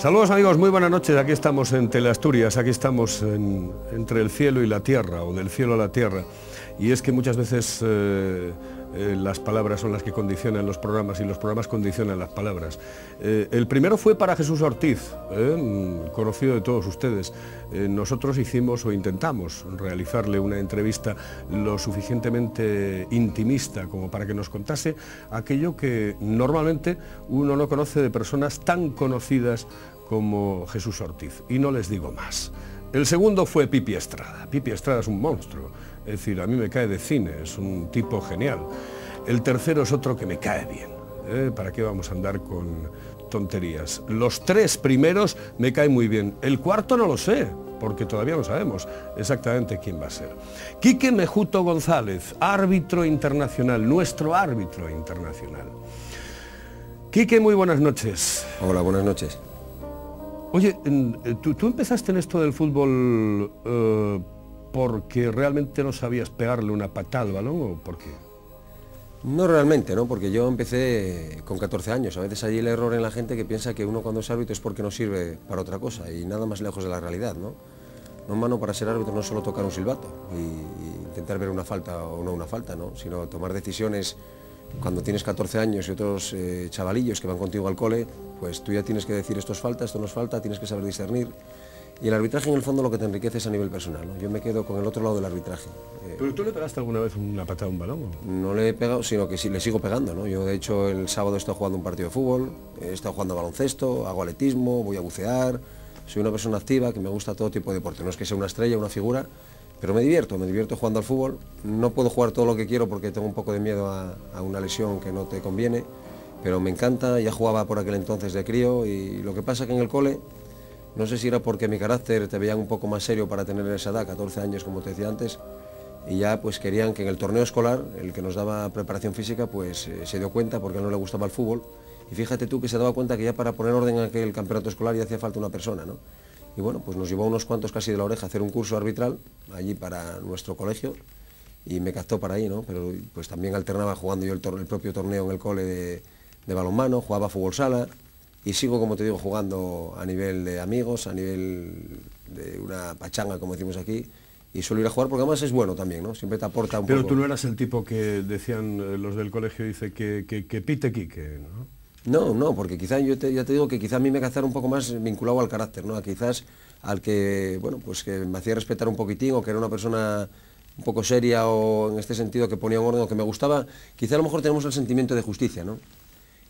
Saludos amigos, muy buenas noches. Aquí estamos en Teleasturias, aquí estamos entre el cielo y la tierra, o del cielo a la tierra. Y es que muchas veces eh, eh, las palabras son las que condicionan los programas y los programas condicionan las palabras. Eh, el primero fue para Jesús Ortiz, mm, conocido de todos ustedes. nosotros hicimos o intentamos realizarle una entrevista lo suficientemente intimista como para que nos contase aquello que normalmente uno no conoce de personas tan conocidas como Jesús Ortiz. Y no les digo más. El segundo fue Pipi Estrada. Pipi Estrada es un monstruo es decir, a mí me cae de cine, es un tipo genial. El tercero es otro que me cae bien. ¿eh? ¿Para qué vamos a andar con tonterías? Los tres primeros me caen muy bien. El cuarto no lo sé, porque todavía no sabemos exactamente quién va a ser. Quique Mejuto González, árbitro internacional, nuestro árbitro internacional. Quique, muy buenas noches. Hola, buenas noches. Oye, eh, tú, empezaste en esto del fútbol... Eh, porque realmente no sabías pegarle una patada al balón o por qué? No realmente, ¿no? Porque yo empecé con 14 años. A veces hay el error en la gente que piensa que uno cuando es árbitro es porque no sirve para otra cosa y nada más lejos de la realidad, ¿no? No, mano, para ser árbitro no solo tocar un silbato e intentar ver una falta o no una falta, ¿no? Sino tomar decisiones cuando tienes 14 años y otros eh, chavalillos que van contigo al cole, pues tú ya tienes que decir esto es falta, esto no es falta, tienes que saber discernir. Y el arbitraje en el fondo lo que te enriquece es a nivel personal, Yo me quedo con el otro lado del arbitraje. Eh, ¿Pero tú le pegaste alguna vez una patada a un balón? No le he pegado, sino que sí, le sigo pegando, Yo de hecho el sábado he estado jugando un partido de fútbol, he estado jugando baloncesto, hago atletismo, voy a bucear, soy una persona activa que me gusta todo tipo de deporte, no es que sea una estrella, una figura, pero me divierto, me divierto jugando al fútbol, no puedo jugar todo lo que quiero porque tengo un poco de miedo a, a una lesión que no te conviene, pero me encanta, ya jugaba por aquel entonces de crío y lo que pasa que en el cole no sé si era porque mi carácter te veía un poco más serio para tener esa edad, 14 años como te decía antes, y ya pues querían que en el torneo escolar, el que nos daba preparación física, pues eh, se dio cuenta porque no le gustaba el fútbol. Y fíjate tú que se daba cuenta que ya para poner orden en aquel campeonato escolar ya hacía falta una persona, ¿no? Y bueno, pues nos llevó unos cuantos casi de la oreja a hacer un curso arbitral allí para nuestro colegio y me captó para ahí, ¿no? Pero pues también alternaba jugando yo el, propio torneo en el cole de, de balonmano, jugaba fútbol sala, y sigo, como te digo, jugando a nivel de amigos, a nivel de una pachanga, como decimos aquí, y suelo ir a jugar porque además es bueno también, ¿no? Siempre te aporta un Pero poco. Pero tú no eras el tipo que decían eh, los del colegio, dice, que, que, que pite ¿no? No, no, porque quizás yo ya te digo que quizás a mí me cazar un poco más vinculado al carácter, ¿no? A quizás al que, bueno, pues que me hacía respetar un poquitín o que era una persona un poco seria o en este sentido que ponía un orden que me gustaba, quizás a lo mejor tenemos el sentimiento de justicia, ¿no?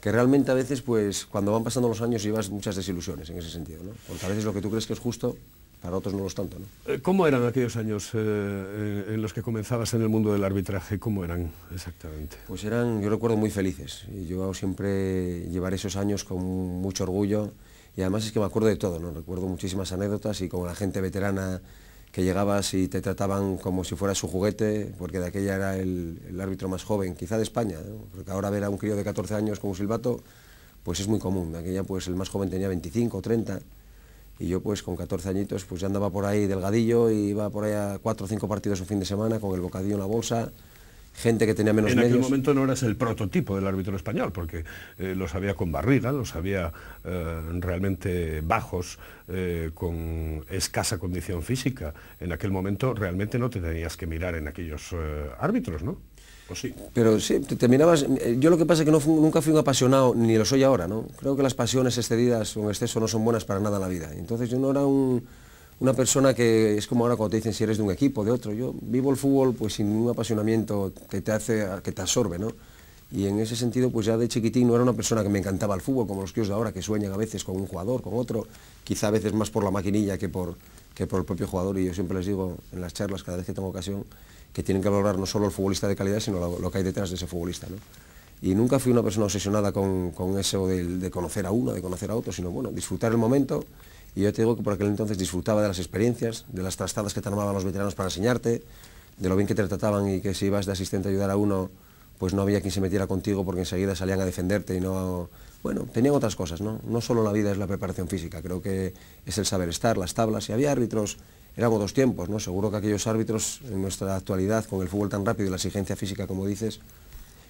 que realmente a veces, pues, cuando van pasando los años llevas muchas desilusiones en ese sentido, ¿no? Porque a veces lo que tú crees que es justo, para otros no lo es tanto, eh, ¿Cómo eran aquellos años eh, eh, en los que comenzabas en el mundo del arbitraje? ¿Cómo eran exactamente? Pues eran, yo recuerdo, muy felices. Y yo siempre llevar esos años con mucho orgullo. Y además es que me acuerdo de todo, ¿no? Recuerdo muchísimas anécdotas y como la gente veterana que llegabas y te trataban como si fuera su juguete, porque de aquella era el, árbitro más joven, quizá de España, porque ahora ver a un crío de 14 años con un silbato, pues es muy común. De aquella pues el más joven tenía 25 o 30, y yo pues con 14 añitos pues ya andaba por ahí delgadillo, y iba por ahí a 4 o 5 partidos un fin de semana con el bocadillo en la bolsa, gente que tenía menos en aquel momento no eras el prototipo del árbitro español, porque eh, los había con barriga, los había eh, realmente bajos, eh, con escasa condición física. En aquel momento realmente no te tenías que mirar en aquellos árbitros, ¿no? Sí. Pero sí, te, terminabas... Yo lo que pasa es que no, nunca fui un apasionado, ni lo soy ahora, ¿no? Creo que las pasiones excedidas o en exceso no son buenas para nada en la vida. Entonces yo no era un una persona que es como ahora cuando te dicen si eres de un equipo, de otro. Yo vivo el fútbol pues sin un apasionamiento que te hace, que te absorbe, ¿no? Y en ese sentido, pues ya de chiquitín no era una persona que me encantaba el fútbol, como los que de ahora, que sueñan a veces con un jugador, con otro, quizá a veces más por la maquinilla que por, por el propio jugador. Y yo siempre les digo en las charlas, cada vez que tengo ocasión, que tienen que valorar no solo el futbolista de calidad, sino lo, que hay detrás de ese futbolista. ¿no? Y nunca fui una persona obsesionada con, eso de, de conocer a uno, de conocer a otro, sino bueno, disfrutar el momento y yo te digo que por aquel entonces disfrutaba de las experiencias, de las trastadas que te armaban los veteranos para enseñarte, de lo bien que te trataban y que si ibas de asistente a ayudar a uno, pues no había quien se metiera contigo porque enseguida salían a defenderte y no... Bueno, tenían otras cosas, ¿no? No solo la vida es la preparación física, creo que es el saber estar, las tablas, y había árbitros, eran dos tiempos, ¿no? Seguro que aquellos árbitros en nuestra actualidad, con el fútbol tan rápido y la exigencia física, como dices,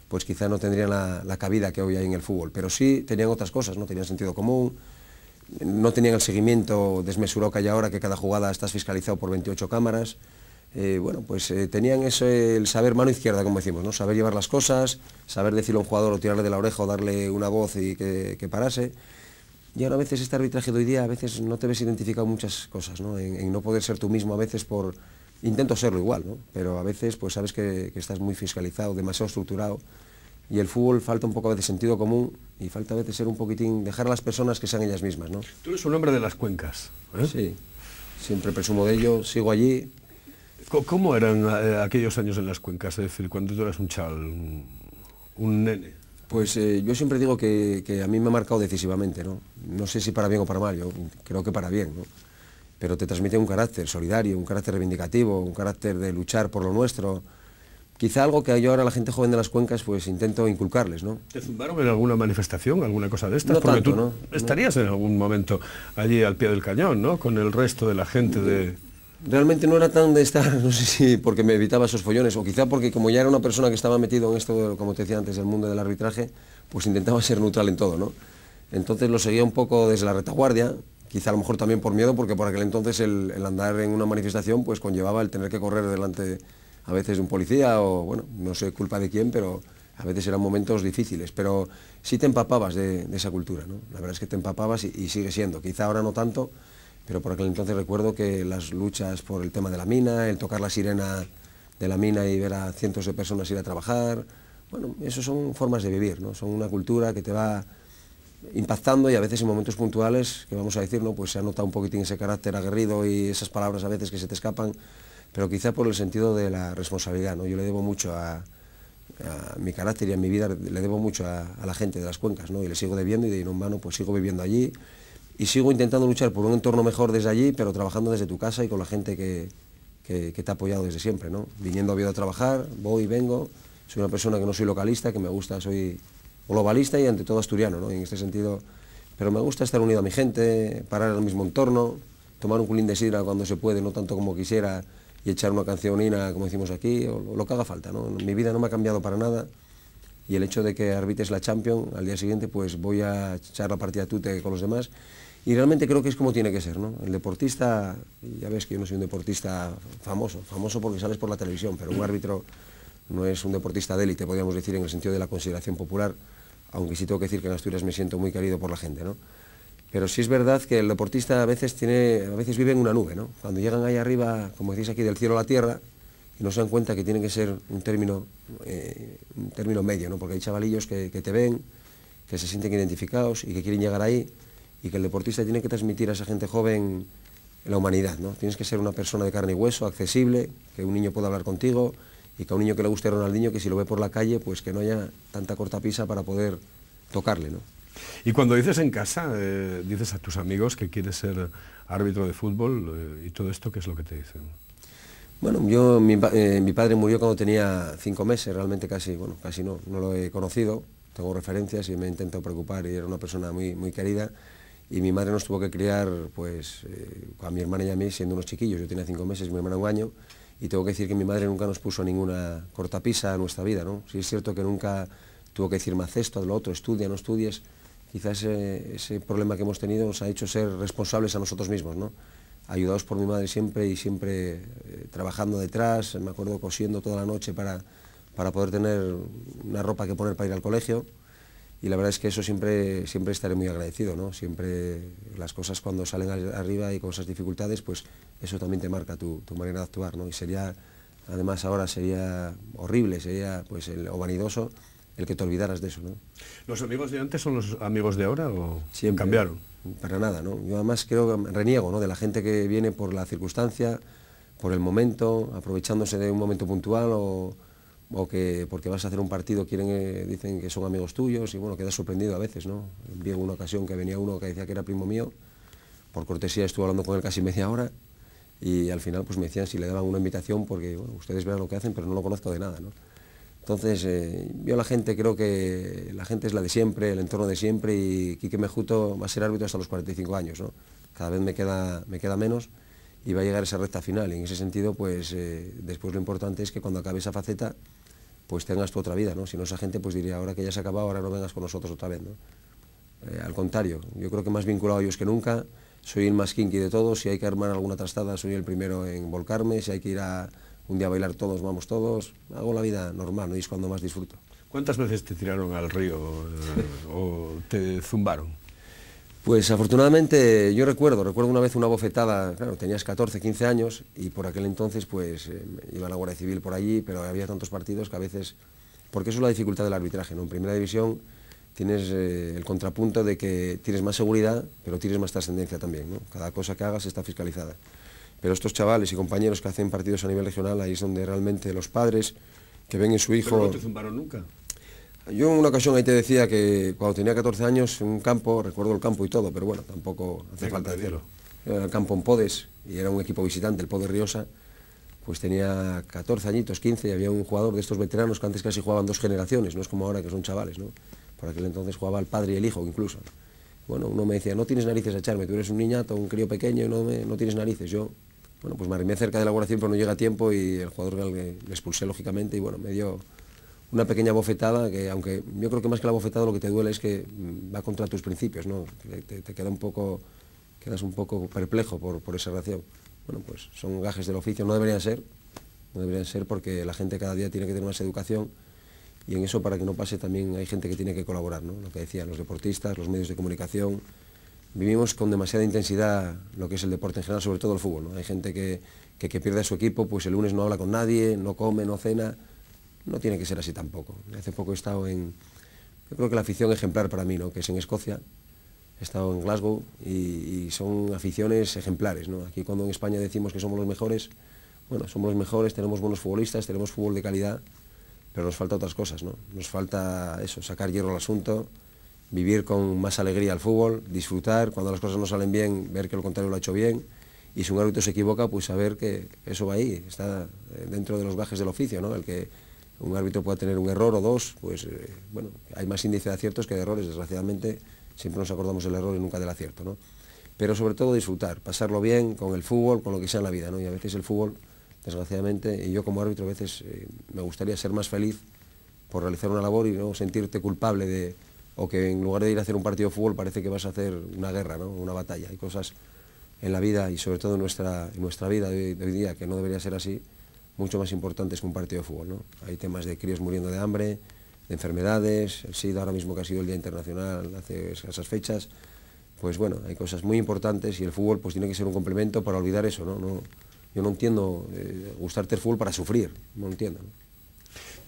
pues quizá no tendrían la, la cabida que hoy hay en el fútbol, pero sí tenían otras cosas, ¿no? Tenían sentido común, no tenían el seguimiento desmesurado que hay ahora, que cada jugada estás fiscalizado por 28 cámaras. Eh, bueno, pues eh, tenían ese, el saber mano izquierda, como decimos, ¿no? saber llevar las cosas, saber decirle a un jugador o tirarle de la oreja o darle una voz y que, parase. Y ahora a veces este arbitraje de hoy día, a veces no te ves identificado muchas cosas, ¿no? En, no poder ser tú mismo a veces por... Intento serlo igual, Pero a veces pues sabes que estás muy fiscalizado, demasiado estructurado y el fútbol falta un poco a veces sentido común y falta a veces ser un poquitín, dejar a las personas que sean ellas mismas, ¿no? Tú eres un hombre de las cuencas, ¿eh? Sí, siempre presumo de ello, sigo allí. ¿Cómo eran eh, aquellos años en las cuencas? Es decir, cuando tú eras un chal, un, nene. Pues eh, yo siempre digo que, a mí me ha marcado decisivamente, ¿no? No sé si para bien o para mal, yo creo que para bien, ¿no? Pero te transmite un carácter solidario, un carácter reivindicativo, un carácter de luchar por lo nuestro, quizá algo que yo ahora la gente joven de las cuencas pues intento inculcarles, ¿no? ¿Te zumbaron en alguna manifestación, alguna cosa de estas? No Porque tú estarías en algún momento allí al pie del cañón, ¿no? Con el resto de la gente de... Realmente no era tan de estar, no sé si porque me evitaba esos follones o quizá porque como ya era una persona que estaba metido en esto, como te decía antes, el mundo del arbitraje, pues intentaba ser neutral en todo, ¿no? Entonces lo seguía un poco desde la retaguardia, quizá a lo mejor también por miedo, porque por aquel entonces el, el andar en una manifestación pues conllevaba el tener que correr delante a veces un policía o, bueno, no sé culpa de quién, pero a veces eran momentos difíciles, pero sí te empapabas de, esa cultura, ¿no? La verdad es que te empapabas y, sigue siendo, quizá ahora no tanto, pero por aquel entonces recuerdo que las luchas por el tema de la mina, el tocar la sirena de la mina y ver a cientos de personas ir a trabajar, bueno, eso son formas de vivir, ¿no? Son una cultura que te va impactando y a veces en momentos puntuales, que vamos a decir, ¿no? Pues se ha notado un poquitín ese carácter aguerrido y esas palabras a veces que se te escapan, pero quizá por el sentido de la responsabilidad, ¿no? Yo le debo mucho a, mi carácter y a mi vida, le debo mucho a, la gente de las cuencas, Y le sigo debiendo y de inhumano pues sigo viviendo allí y sigo intentando luchar por un entorno mejor desde allí, pero trabajando desde tu casa y con la gente que, que, te ha apoyado desde siempre, ¿no? Viniendo a Oviedo a trabajar, voy, y vengo, soy una persona que no soy localista, que me gusta, soy globalista y ante todo asturiano, ¿no? En este sentido, pero me gusta estar unido a mi gente, parar en el mismo entorno, tomar un culín de sidra cuando se puede, no tanto como quisiera, y echar una cancionina, como decimos aquí, o lo que haga falta. ¿no? Mi vida no me ha cambiado para nada y el hecho de que arbitres la Champion al día siguiente pues voy a echar la partida tute con los demás y realmente creo que es como tiene que ser. ¿no? El deportista, ya ves que yo no soy un deportista famoso, famoso porque sales por la televisión, pero un árbitro no es un deportista de élite, podríamos decir, en el sentido de la consideración popular, aunque sí tengo que decir que en Asturias me siento muy querido por la gente. ¿no? Pero sí es verdad que el deportista a veces, tiene, a veces vive en una nube, ¿no? Cuando llegan ahí arriba, como decís aquí, del cielo a la tierra, y no se dan cuenta que tiene que ser un término, eh, un término medio, ¿no? Porque hay chavalillos que, te ven, que se sienten identificados y que quieren llegar ahí, y que el deportista tiene que transmitir a esa gente joven la humanidad, ¿no? Tienes que ser una persona de carne y hueso, accesible, que un niño pueda hablar contigo, y que a un niño que le guste Ronaldinho, que si lo ve por la calle, pues que no haya tanta cortapisa para poder tocarle, ¿no? Y cuando dices en casa, eh, dices a tus amigos que quieres ser árbitro de fútbol eh, y todo esto, ¿qué es lo que te dicen? Bueno, eh, mi, padre murió cuando tenía cinco meses, realmente casi, casi no, lo he conocido, tengo referencias y me he intentado preocupar y era una persona muy, muy querida y mi madre nos tuvo que criar pues a mi hermana y a mí siendo unos chiquillos, yo tenía cinco meses y mi hermana un año y tengo que decir que mi madre nunca nos puso ninguna cortapisa a nuestra vida, ¿no? Sí es cierto que nunca tuvo que decir más esto, lo otro, estudia, no estudies, quizás ese, problema que hemos tenido nos ha hecho ser responsables a nosotros mismos, ¿no? Ayudados por mi madre siempre y siempre eh, trabajando detrás, me acuerdo cosiendo toda la noche para, para poder tener una ropa que poner para ir al colegio y la verdad es que eso siempre, siempre estaré muy agradecido, ¿no? Siempre las cosas cuando salen arriba y con esas dificultades, pues eso también te marca tu, manera de actuar, ¿no? Y sería, además ahora sería horrible, sería pues o vanidoso el que te olvidaras de eso, ¿no? ¿Los amigos de antes son los amigos de ahora o Siempre, cambiaron? Para nada, ¿no? Yo además creo reniego, ¿no? De la gente que viene por la circunstancia, por el momento, aprovechándose de un momento puntual o, que porque vas a hacer un partido quieren eh, dicen que son amigos tuyos y bueno, quedas sorprendido a veces, ¿no? Vi en una ocasión que venía uno que decía que era primo mío, por cortesía estuvo hablando con él casi media hora y al final pues me decían si le daban una invitación porque ustedes verán lo que hacen, pero no lo conozco de nada, ¿no? Entonces, eh, yo la gente creo que la gente es la de siempre, el entorno de siempre y Quique Mejuto va a ser árbitro hasta los 45 años, ¿no? Cada vez me queda, me queda menos y va a llegar esa recta final. Y en ese sentido, pues eh, después lo importante es que cuando acabe esa faceta, pues tengas tu otra vida, ¿no? Si no, esa gente pues diría, ahora que ya se ha acabado, ahora no vengas con nosotros otra vez, ¿no? Eh, al contrario, yo creo que más vinculado a ellos que nunca, soy el más kinky de todos, si hay que armar alguna trastada soy el primero en volcarme, si hay que ir a un día bailar todos, vamos todos, hago la vida normal, ¿no? es cuando más disfruto. ¿Cuántas veces te tiraron al río eh, o te zumbaron? Pues afortunadamente yo recuerdo, recuerdo una vez una bofetada, claro, tenías 14, 15 años y por aquel entonces pues eh, iba a la Guardia Civil por allí, pero había tantos partidos que a veces, porque eso es la dificultad del arbitraje, ¿no? En primera división tienes eh, el contrapunto de que tienes más seguridad, pero tienes más trascendencia también, ¿no? Cada cosa que hagas está fiscalizada. Pero estos chavales y compañeros que hacen partidos a nivel regional, ahí es donde realmente los padres que ven en su hijo... no te nunca. Yo en una ocasión ahí te decía que cuando tenía 14 años, en un campo, recuerdo el campo y todo, pero bueno, tampoco hace falta decirlo. Era el campo en Podes y era un equipo visitante, el Podes Riosa, pues tenía 14 añitos, 15, y había un jugador de estos veteranos que antes casi jugaban dos generaciones, no es como ahora que son chavales, ¿no? Por aquel entonces jugaba el padre y el hijo incluso. Bueno, uno me decía, no tienes narices a echarme, tú eres un niñato, un crío pequeño, no, no tienes narices. Yo bueno, pues me cerca de la Guardia pero no llega a tiempo y el jugador le, le, expulsé, lógicamente, y bueno, me dio una pequeña bofetada, que aunque yo creo que más que la bofetada lo que te duele es que mm, va contra tus principios, ¿no? Te, queda un poco, quedas un poco perplejo por, esa relación. Bueno, pues son gajes del oficio, no deberían ser, no deberían ser porque la gente cada día tiene que tener más educación y en eso para que no pase también hay gente que tiene que colaborar, ¿no? Lo que decían los deportistas, los medios de comunicación, vivimos con demasiada intensidad lo que es el deporte en general, sobre todo el fútbol. ¿no? Hay gente que, pierde su equipo, pues el lunes no habla con nadie, no come, no cena. No tiene que ser así tampoco. Hace poco he estado en, yo creo que la afición ejemplar para mí, ¿no? que es en Escocia, he estado en Glasgow y, son aficiones ejemplares. Aquí cuando en España decimos que somos los mejores, bueno, somos los mejores, tenemos buenos futbolistas, tenemos fútbol de calidad, pero nos falta otras cosas, Nos falta eso, sacar hierro al asunto, vivir con más alegría el fútbol, disfrutar, cuando las cosas no salen bien, ver que lo contrario lo ha hecho bien, y si un árbitro se equivoca, pues saber que eso va ahí, está eh, dentro de los bajes del oficio, ¿no? El que un árbitro pueda tener un error o dos, pues eh, bueno, hay más índice de aciertos que de errores, desgraciadamente siempre nos acordamos del error y nunca del acierto, ¿no? Pero sobre todo disfrutar, pasarlo bien con el fútbol, con lo que sea en la vida, ¿no? Y a veces el fútbol, desgraciadamente, y yo como árbitro a veces eh, me gustaría ser más feliz por realizar una labor y no sentirte culpable de o que en lugar de ir a hacer un partido de fútbol parece que vas a hacer una guerra, una batalla. Hay cosas en la vida y sobre todo en nuestra, nuestra vida de, hoy día que no debería ser así, mucho más importantes que un partido de fútbol. Hay temas de críos muriendo de hambre, de enfermedades, el SIDA ahora mismo que ha sido el Día Internacional hace esas fechas, pues bueno, hay cosas muy importantes y el fútbol pues tiene que ser un complemento para olvidar eso, ¿no? yo no entiendo eh, gustarte el fútbol para sufrir, no entiendo.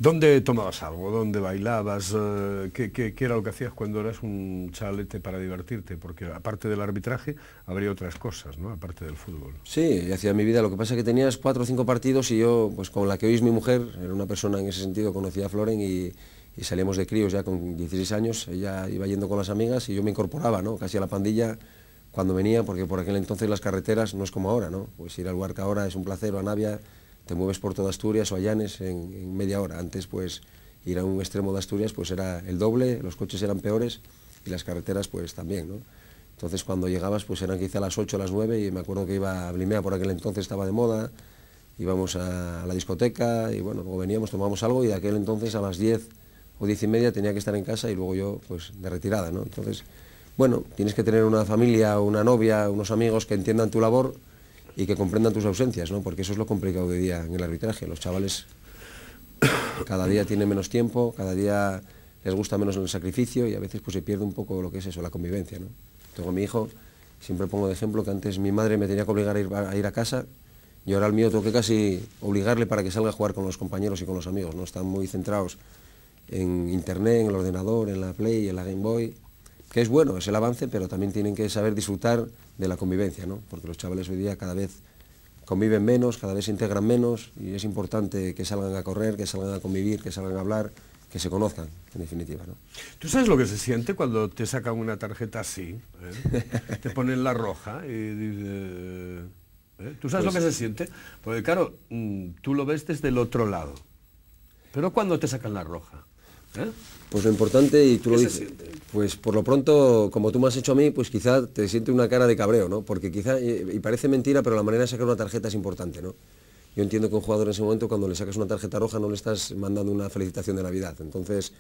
¿Dónde tomabas algo? ¿Dónde bailabas? Eh, ¿Qué, era lo que hacías cuando eras un chalete para divertirte? Porque aparte del arbitraje habría otras cosas, ¿no? Aparte del fútbol. Sí, hacía mi vida. Lo que pasa es que tenías cuatro o cinco partidos y yo, pues con la que hoy es mi mujer, era una persona en ese sentido, conocía a Floren y, salimos salíamos de críos ya con 16 años, ella iba yendo con las amigas y yo me incorporaba, ¿no? Casi a la pandilla cuando venía, porque por aquel entonces las carreteras no es como ahora, ¿no? Pues ir al barca ahora es un placer, o a Navia te mueves por toda Asturias o Allanes en, media hora. Antes, pues, ir a un extremo de Asturias, pues era el doble, los coches eran peores y las carreteras, pues, también, ¿no? Entonces, cuando llegabas, pues eran quizá las 8 o las 9 y me acuerdo que iba a Blimea, por aquel entonces estaba de moda, íbamos a, la discoteca y, bueno, luego veníamos, tomábamos algo y de aquel entonces a las 10 o 10 y media tenía que estar en casa y luego yo, pues, de retirada, ¿no? Entonces, bueno, tienes que tener una familia, una novia, unos amigos que entiendan tu labor, y que comprendan tus ausencias, ¿no? Porque eso es lo complicado hoy día en el arbitraje. Los chavales cada día tienen menos tiempo, cada día les gusta menos el sacrificio y a veces pues se pierde un poco lo que es eso, la convivencia, ¿no? Tengo a mi hijo, siempre pongo de ejemplo que antes mi madre me tenía que obligar a ir a, casa y ahora al mío tengo que casi obligarle para que salga a jugar con los compañeros y con los amigos, ¿no? Están muy centrados en internet, en el ordenador, en la Play, en la Game Boy que es bueno, es el avance, pero también tienen que saber disfrutar de la convivencia, ¿no? porque los chavales hoy día cada vez conviven menos, cada vez se integran menos y es importante que salgan a correr, que salgan a convivir, que salgan a hablar, que se conozcan, en definitiva. ¿no? ¿Tú sabes lo que se siente cuando te sacan una tarjeta así? Eh? te ponen la roja y dices... ¿eh? ¿Tú sabes lo que pues se siente? Porque claro, mm, tú lo ves desde el otro lado. Pero cuando te sacan la roja? ¿Eh? Pues lo importante, y tú lo dices, pues por lo pronto, como tú me has hecho a mí, pues quizá te siente una cara de cabreo, ¿no? Porque quizá, eh, y parece mentira, pero la manera de sacar una tarjeta es importante, ¿no? Yo entiendo que un jugador en ese momento, cuando le sacas una tarjeta roja, no le estás mandando una felicitación de Navidad. Entonces,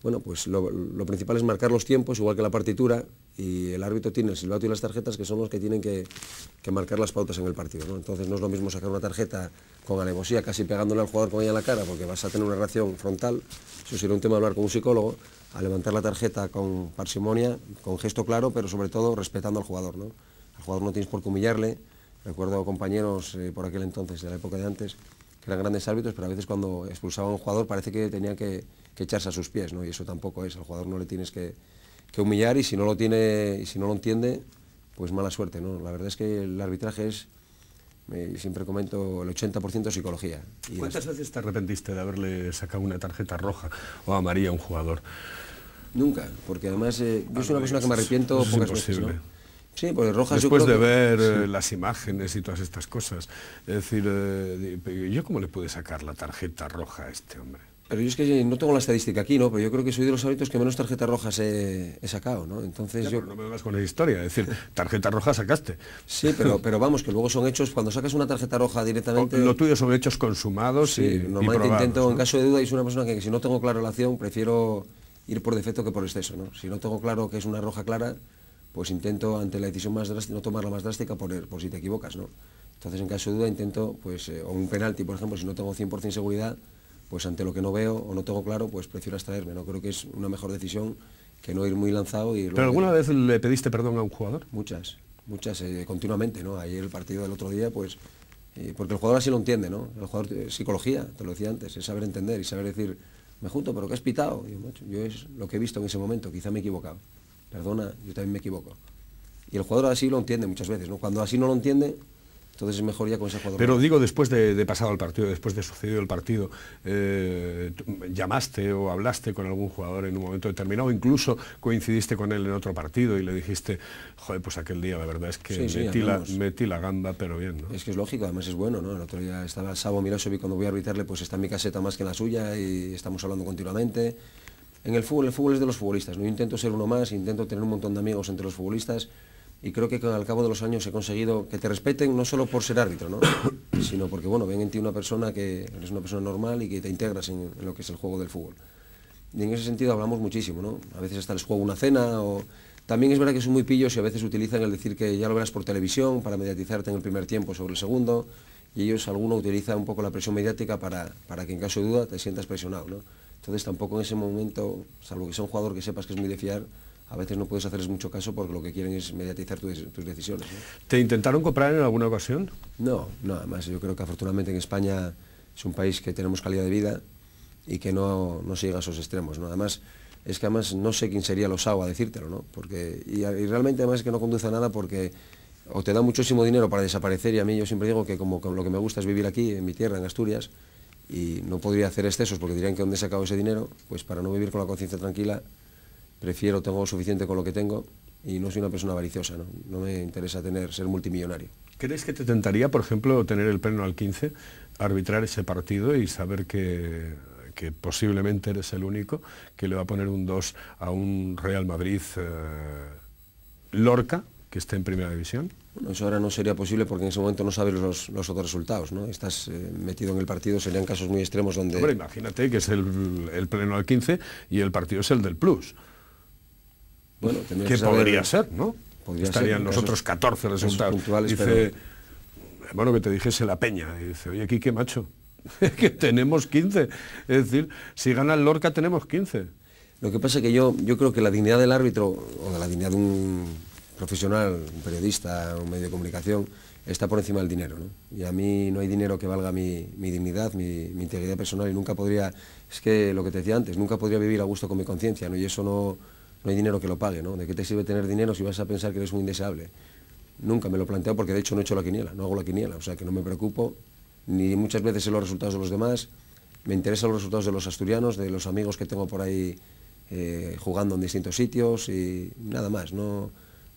bueno, pues lo, principal es marcar los tiempos, igual que la partitura, y el árbitro tiene el silbato y las tarjetas, que son los que tienen que, marcar las pautas en el partido. Entonces no es lo mismo sacar una tarjeta con alevosía, casi pegándole al jugador con ella en la cara, porque vas a tener una reacción frontal, eso sería un tema de hablar con un psicólogo, a levantar la tarjeta con parsimonia, con gesto claro, pero sobre todo respetando al jugador. ¿no? Al jugador no tienes por qué humillarle, recuerdo compañeros eh, por aquel entonces, de la época de antes, que eran grandes árbitros, pero a veces cuando expulsaban a un jugador parece que tenía que que echarse a sus pies, ¿no? Y eso tampoco es, al jugador no le tienes que, humillar y si no lo tiene y si no lo entiende, pues mala suerte, ¿no? La verdad es que el arbitraje es eh, siempre comento el 80% psicología. ¿Cuántas veces te arrepentiste de haberle sacado una tarjeta roja o amarilla a un jugador? Nunca, porque además eh, yo soy una persona que me arrepiento pocas veces, Después de ver eh, las imágenes y todas estas cosas, es decir, ¿yo cómo le pude sacar la tarjeta roja a este hombre? Pero yo es que no tengo la estadística aquí, ¿no? Pero yo creo que soy de los hábitos que menos tarjetas rojas he, sacado, ¿no? Entonces yo... no me vengas con la historia, es decir, tarjeta roja sacaste. Sí, pero, pero vamos, que luego son hechos, cuando sacas una tarjeta roja directamente... lo tuyo son hechos consumados y normalmente intento, en caso de duda, y una persona que si no tengo clara la acción, prefiero ir por defecto que por exceso, ¿no? Si no tengo claro que es una roja clara, pues intento ante la decisión más drástica, no tomarla más drástica por, si te equivocas, ¿no? Entonces, en caso de duda, intento, pues, eh, o un penalti, por ejemplo, si no tengo 100% seguridad, pues ante lo que no veo o no tengo claro, pues prefiero extraerme No creo que es una mejor decisión que no ir muy lanzado. Y ¿Pero alguna vez le pediste perdón a un jugador? Muchas, muchas, eh, continuamente, ¿no? Ayer el partido del otro día, pues, eh, porque el jugador así lo entiende, ¿no? El jugador, eh, psicología, te lo decía antes, es saber entender y saber decir, me junto, pero que has pitado. yo es lo que he visto en ese momento, quizá me he equivocado. Perdona, yo también me equivoco. Y el jugador así lo entiende muchas veces, ¿no? Cuando así no lo entiende, entonces es mejor ya con ese jugador. Pero digo, después de, pasado el partido, después de sucedido el partido, eh, llamaste o hablaste con algún jugador en un momento determinado, incluso coincidiste con él en otro partido y le dijiste, joder, pues aquel día la verdad es que metí, la, gamba, pero bien, ¿no? Es que es lógico, además es bueno, ¿no? El otro día estaba Sabo Milosevic, cuando voy a arbitrarle, pues está en mi caseta más que en la suya y estamos hablando continuamente. En el fútbol, el fútbol es de los futbolistas, ¿no? Yo intento ser uno más, intento tener un montón de amigos entre los futbolistas, y creo que al cabo de los años he conseguido que te respeten no solo por ser árbitro, sino porque bueno, ven en ti una persona que eres una persona normal y que te integras en, lo que es el juego del fútbol. Y en ese sentido hablamos muchísimo, ¿no? A veces hasta les juego una cena o... También es verdad que son muy pillos y a veces utilizan el decir que ya lo verás por televisión para mediatizarte en el primer tiempo sobre el segundo y ellos alguno utiliza un poco la presión mediática para, que en caso de duda te sientas presionado, Entonces tampoco en ese momento, salvo que sea un jugador que sepas que es muy de fiar, a veces no puedes hacerles mucho caso porque lo que quieren es mediatizar tus, decisiones. ¿Te intentaron comprar en alguna ocasión? No, no, además yo creo que afortunadamente en España es un país que tenemos calidad de vida y que no, no se llega a esos extremos. ¿no? Además, es que además no sé quién sería los a decírtelo, ¿no? Porque, y, realmente además es que no conduce a nada porque o te da muchísimo dinero para desaparecer y a mí yo siempre digo que como, lo que me gusta es vivir aquí, en mi tierra, en Asturias, y no podría hacer excesos porque dirían que dónde he sacado ese dinero, pues para no vivir con la conciencia tranquila prefiero, tengo suficiente con lo que tengo y no soy una persona avariciosa, ¿no? me interesa tener, ser multimillonario. ¿Crees que te tentaría, por ejemplo, tener el pleno al 15, arbitrar ese partido y saber que posiblemente eres el único que le va a poner un 2 a un Real Madrid eh, Lorca, que esté en primera división? Bueno, eso ahora no sería posible porque en ese momento no sabes los, otros resultados, ¿no? Estás eh, metido en el partido, serían casos muy extremos donde... Hombre, imagínate que es el, el pleno al 15 y el partido es el del plus. Bueno, que podría ser, ¿no? Podría Estarían ser, los 14 resultados. Puntuales, dice, bueno, que te dijese la peña. Y dice, oye, qué macho, que tenemos 15. Es decir, si gana el Lorca tenemos 15. Lo que pasa es que yo, yo creo que la dignidad del árbitro, o de la dignidad de un profesional, un periodista, un medio de comunicación, está por encima del dinero. Y a mí no hay dinero que valga mi, dignidad, mi, mi, integridad personal, y nunca podría, es que lo que te decía antes, nunca podría vivir a gusto con mi conciencia, ¿no? y eso no, no hay dinero que lo pague, ¿no? ¿De qué te sirve tener dinero si vas a pensar que eres muy indeseable? Nunca me lo he planteado porque de hecho no he hecho la quiniela, no hago la quiniela, o sea que no me preocupo, ni muchas veces sé los resultados de los demás, me interesan los resultados de los asturianos, de los amigos que tengo por ahí eh, jugando en distintos sitios y nada más, no,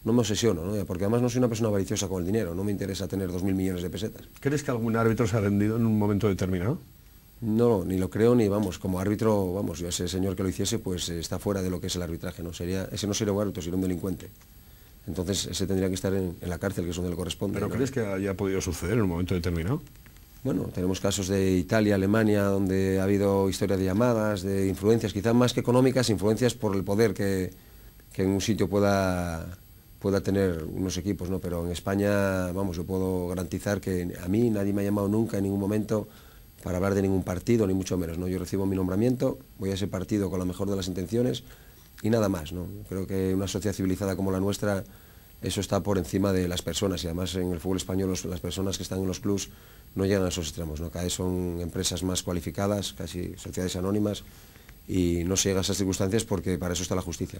no me obsesiono, ¿no? porque además no soy una persona avariciosa con el dinero, no me interesa tener mil millones de pesetas. ¿Crees que algún árbitro se ha rendido en un momento determinado? No, ni lo creo ni vamos, como árbitro, vamos, yo ese señor que lo hiciese, pues eh, está fuera de lo que es el arbitraje, ¿no? Sería, ese no sería un árbitro, sería un delincuente. Entonces ese tendría que estar en, la cárcel, que es donde le corresponde. ¿Pero crees que haya podido suceder en un momento determinado? Bueno, tenemos casos de Italia, Alemania, donde ha habido historias de llamadas, de influencias, quizás más que económicas, influencias por el poder que, en un sitio pueda, pueda tener unos equipos, ¿no? Pero en España, vamos, yo puedo garantizar que a mí nadie me ha llamado nunca en ningún momento para hablar de ningún partido, ni mucho menos. ¿no? Yo recibo mi nombramiento, voy a ese partido con la mejor de las intenciones y nada más. ¿no? Creo que una sociedad civilizada como la nuestra, eso está por encima de las personas y además en el fútbol español las personas que están en los clubs no llegan a esos extremos. ¿no? Cada vez son empresas más cualificadas, casi sociedades anónimas y no se llega a esas circunstancias porque para eso está la justicia.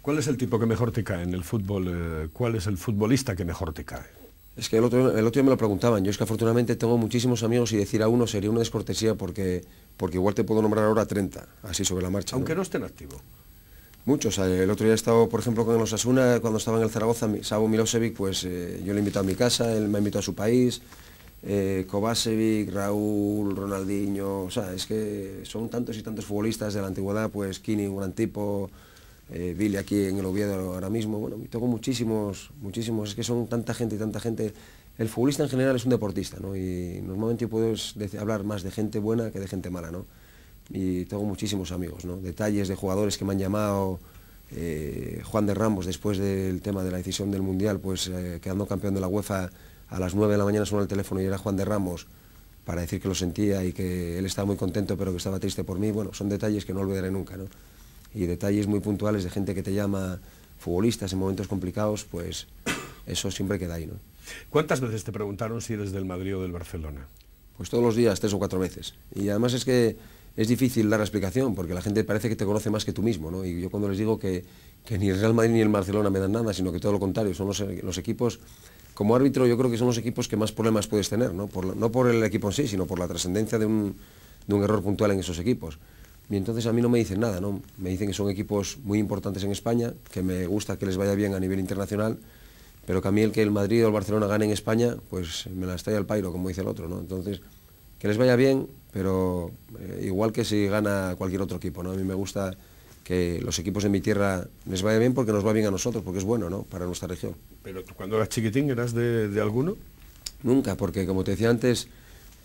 ¿Cuál es el tipo que mejor te cae en el fútbol? Eh, ¿Cuál es el futbolista que mejor te cae? Es que el otro, el otro día me lo preguntaban. Yo es que afortunadamente tengo muchísimos amigos y decir a uno sería una descortesía porque, porque igual te puedo nombrar ahora 30, así sobre la marcha. Aunque no, estén activos. Muchos. Eh, el otro día he estado, por ejemplo, con los Asuna, cuando estaba en el Zaragoza, Sabo Milosevic, pues eh, yo le invito a mi casa, él me invitó a su país. Eh, Kovacevic, Raúl, Ronaldinho, o sea, es que son tantos y tantos futbolistas de la antigüedad, pues Kini, un gran tipo, eh, Billy aquí en el Oviedo ahora mismo, bueno, tengo muchísimos, muchísimos, es que son tanta gente y tanta gente. El futbolista en general es un deportista, ¿no? Y normalmente puedes hablar más de gente buena que de gente mala, ¿no? Y tengo muchísimos amigos, ¿no? Detalles de jugadores que me han llamado, eh, Juan de Ramos después del tema de la decisión del Mundial, pues eh, quedando campeón de la UEFA a las 9 de la mañana suena el teléfono y era Juan de Ramos para decir que lo sentía y que él estaba muy contento pero que estaba triste por mí, bueno, son detalles que no olvidaré nunca, ¿no? y detalles muy puntuales de gente que te llama futbolistas en momentos complicados, pues eso siempre queda ahí, ¿no? ¿Cuántas veces te preguntaron si eres del Madrid o del Barcelona? Pues todos los días, tres o cuatro veces. Y además es que es difícil dar la explicación, porque la gente parece que te conoce más que tú mismo, ¿no? Y yo cuando les digo que, ni el Real Madrid ni el Barcelona me dan nada, sino que todo lo contrario, son los, equipos... Como árbitro yo creo que son los equipos que más problemas puedes tener, ¿no? Por el equipo en sí, sino por la trascendencia de un, de un error puntual en esos equipos. Y entonces a mí no me dicen nada, ¿no? Me dicen que son equipos muy importantes en España, que me gusta que les vaya bien a nivel internacional, pero que a mí el que el Madrid o el Barcelona gane en España, pues me la trae al pairo, como dice el otro, ¿no? Entonces, que les vaya bien, pero eh, igual que si gana cualquier otro equipo, ¿no? A mí me gusta que los equipos en mi tierra les vaya bien porque nos va bien a nosotros, porque es bueno, ¿no? Para nuestra región. Pero tú cuando eras chiquitín, ¿eras de, de alguno? Nunca, porque como te decía antes,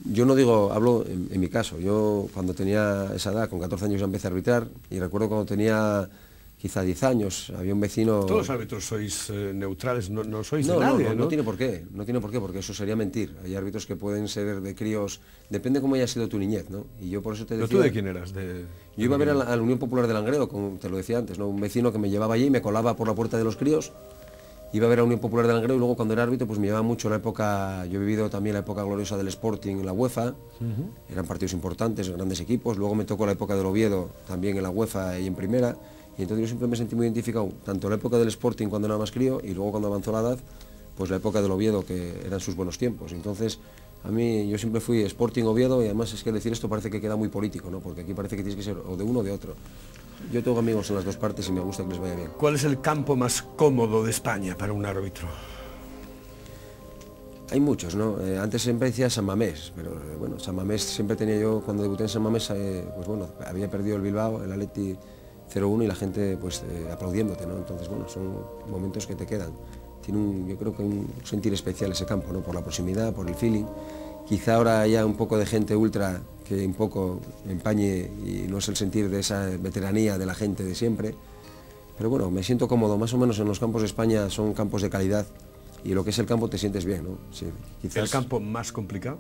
yo no digo, hablo en, mi caso, yo cuando tenía esa edad, con 14 años ya empecé a arbitrar y recuerdo cuando tenía quizá 10 años, había un vecino... Todos los árbitros sois eh, neutrales, no, no sois no, nadie, no, no, tiene por qué, no tiene por qué, porque eso sería mentir. Hay árbitros que pueden ser de críos, depende cómo haya sido tu niñez, ¿no? Y yo por eso te digo... tú de quién eras? Yo iba a ver a la, Unión Popular de Langreo, como te lo decía antes, ¿no? Un vecino que me llevaba allí y me colaba por la puerta de los críos iba a ver a Unión Popular de Langreo y luego cuando era árbitro pues me llevaba mucho la época, yo he vivido también la época gloriosa del Sporting en la UEFA, eran partidos importantes, grandes equipos, luego me tocó la época del Oviedo también en la UEFA y en primera, y entonces yo siempre me sentí muy identificado, tanto la época del Sporting cuando era más crío y luego cuando avanzó la edad, pues la época del Oviedo que eran sus buenos tiempos, entonces a mí yo siempre fui Sporting Oviedo y además es que decir esto parece que queda muy político, ¿no? porque aquí parece que tienes que ser o de uno o de otro. Yo tengo amigos en las dos partes y me gusta que les vaya bien. ¿Cuál es el campo más cómodo de España para un árbitro? Hay muchos, ¿no? Eh, antes siempre decía San Mamés, pero eh, bueno, San Mamés siempre tenía yo, cuando debuté en San Mamés, eh, pues bueno, había perdido el Bilbao, el Aleti 0-1 y la gente pues aplaudiéndote, ¿no? Entonces, bueno, son momentos que te quedan. Tiene un, yo creo que un sentir especial ese campo, ¿no? Por la proximidad, por el feeling. Quizá ahora haya un poco de gente ultra que un poco empañe y no es el sentir de esa veteranía de la gente de siempre. Pero bueno, me siento cómodo, más o menos en los campos de España son campos de calidad y lo que es el campo te sientes bien, ¿no? ¿El campo más complicado?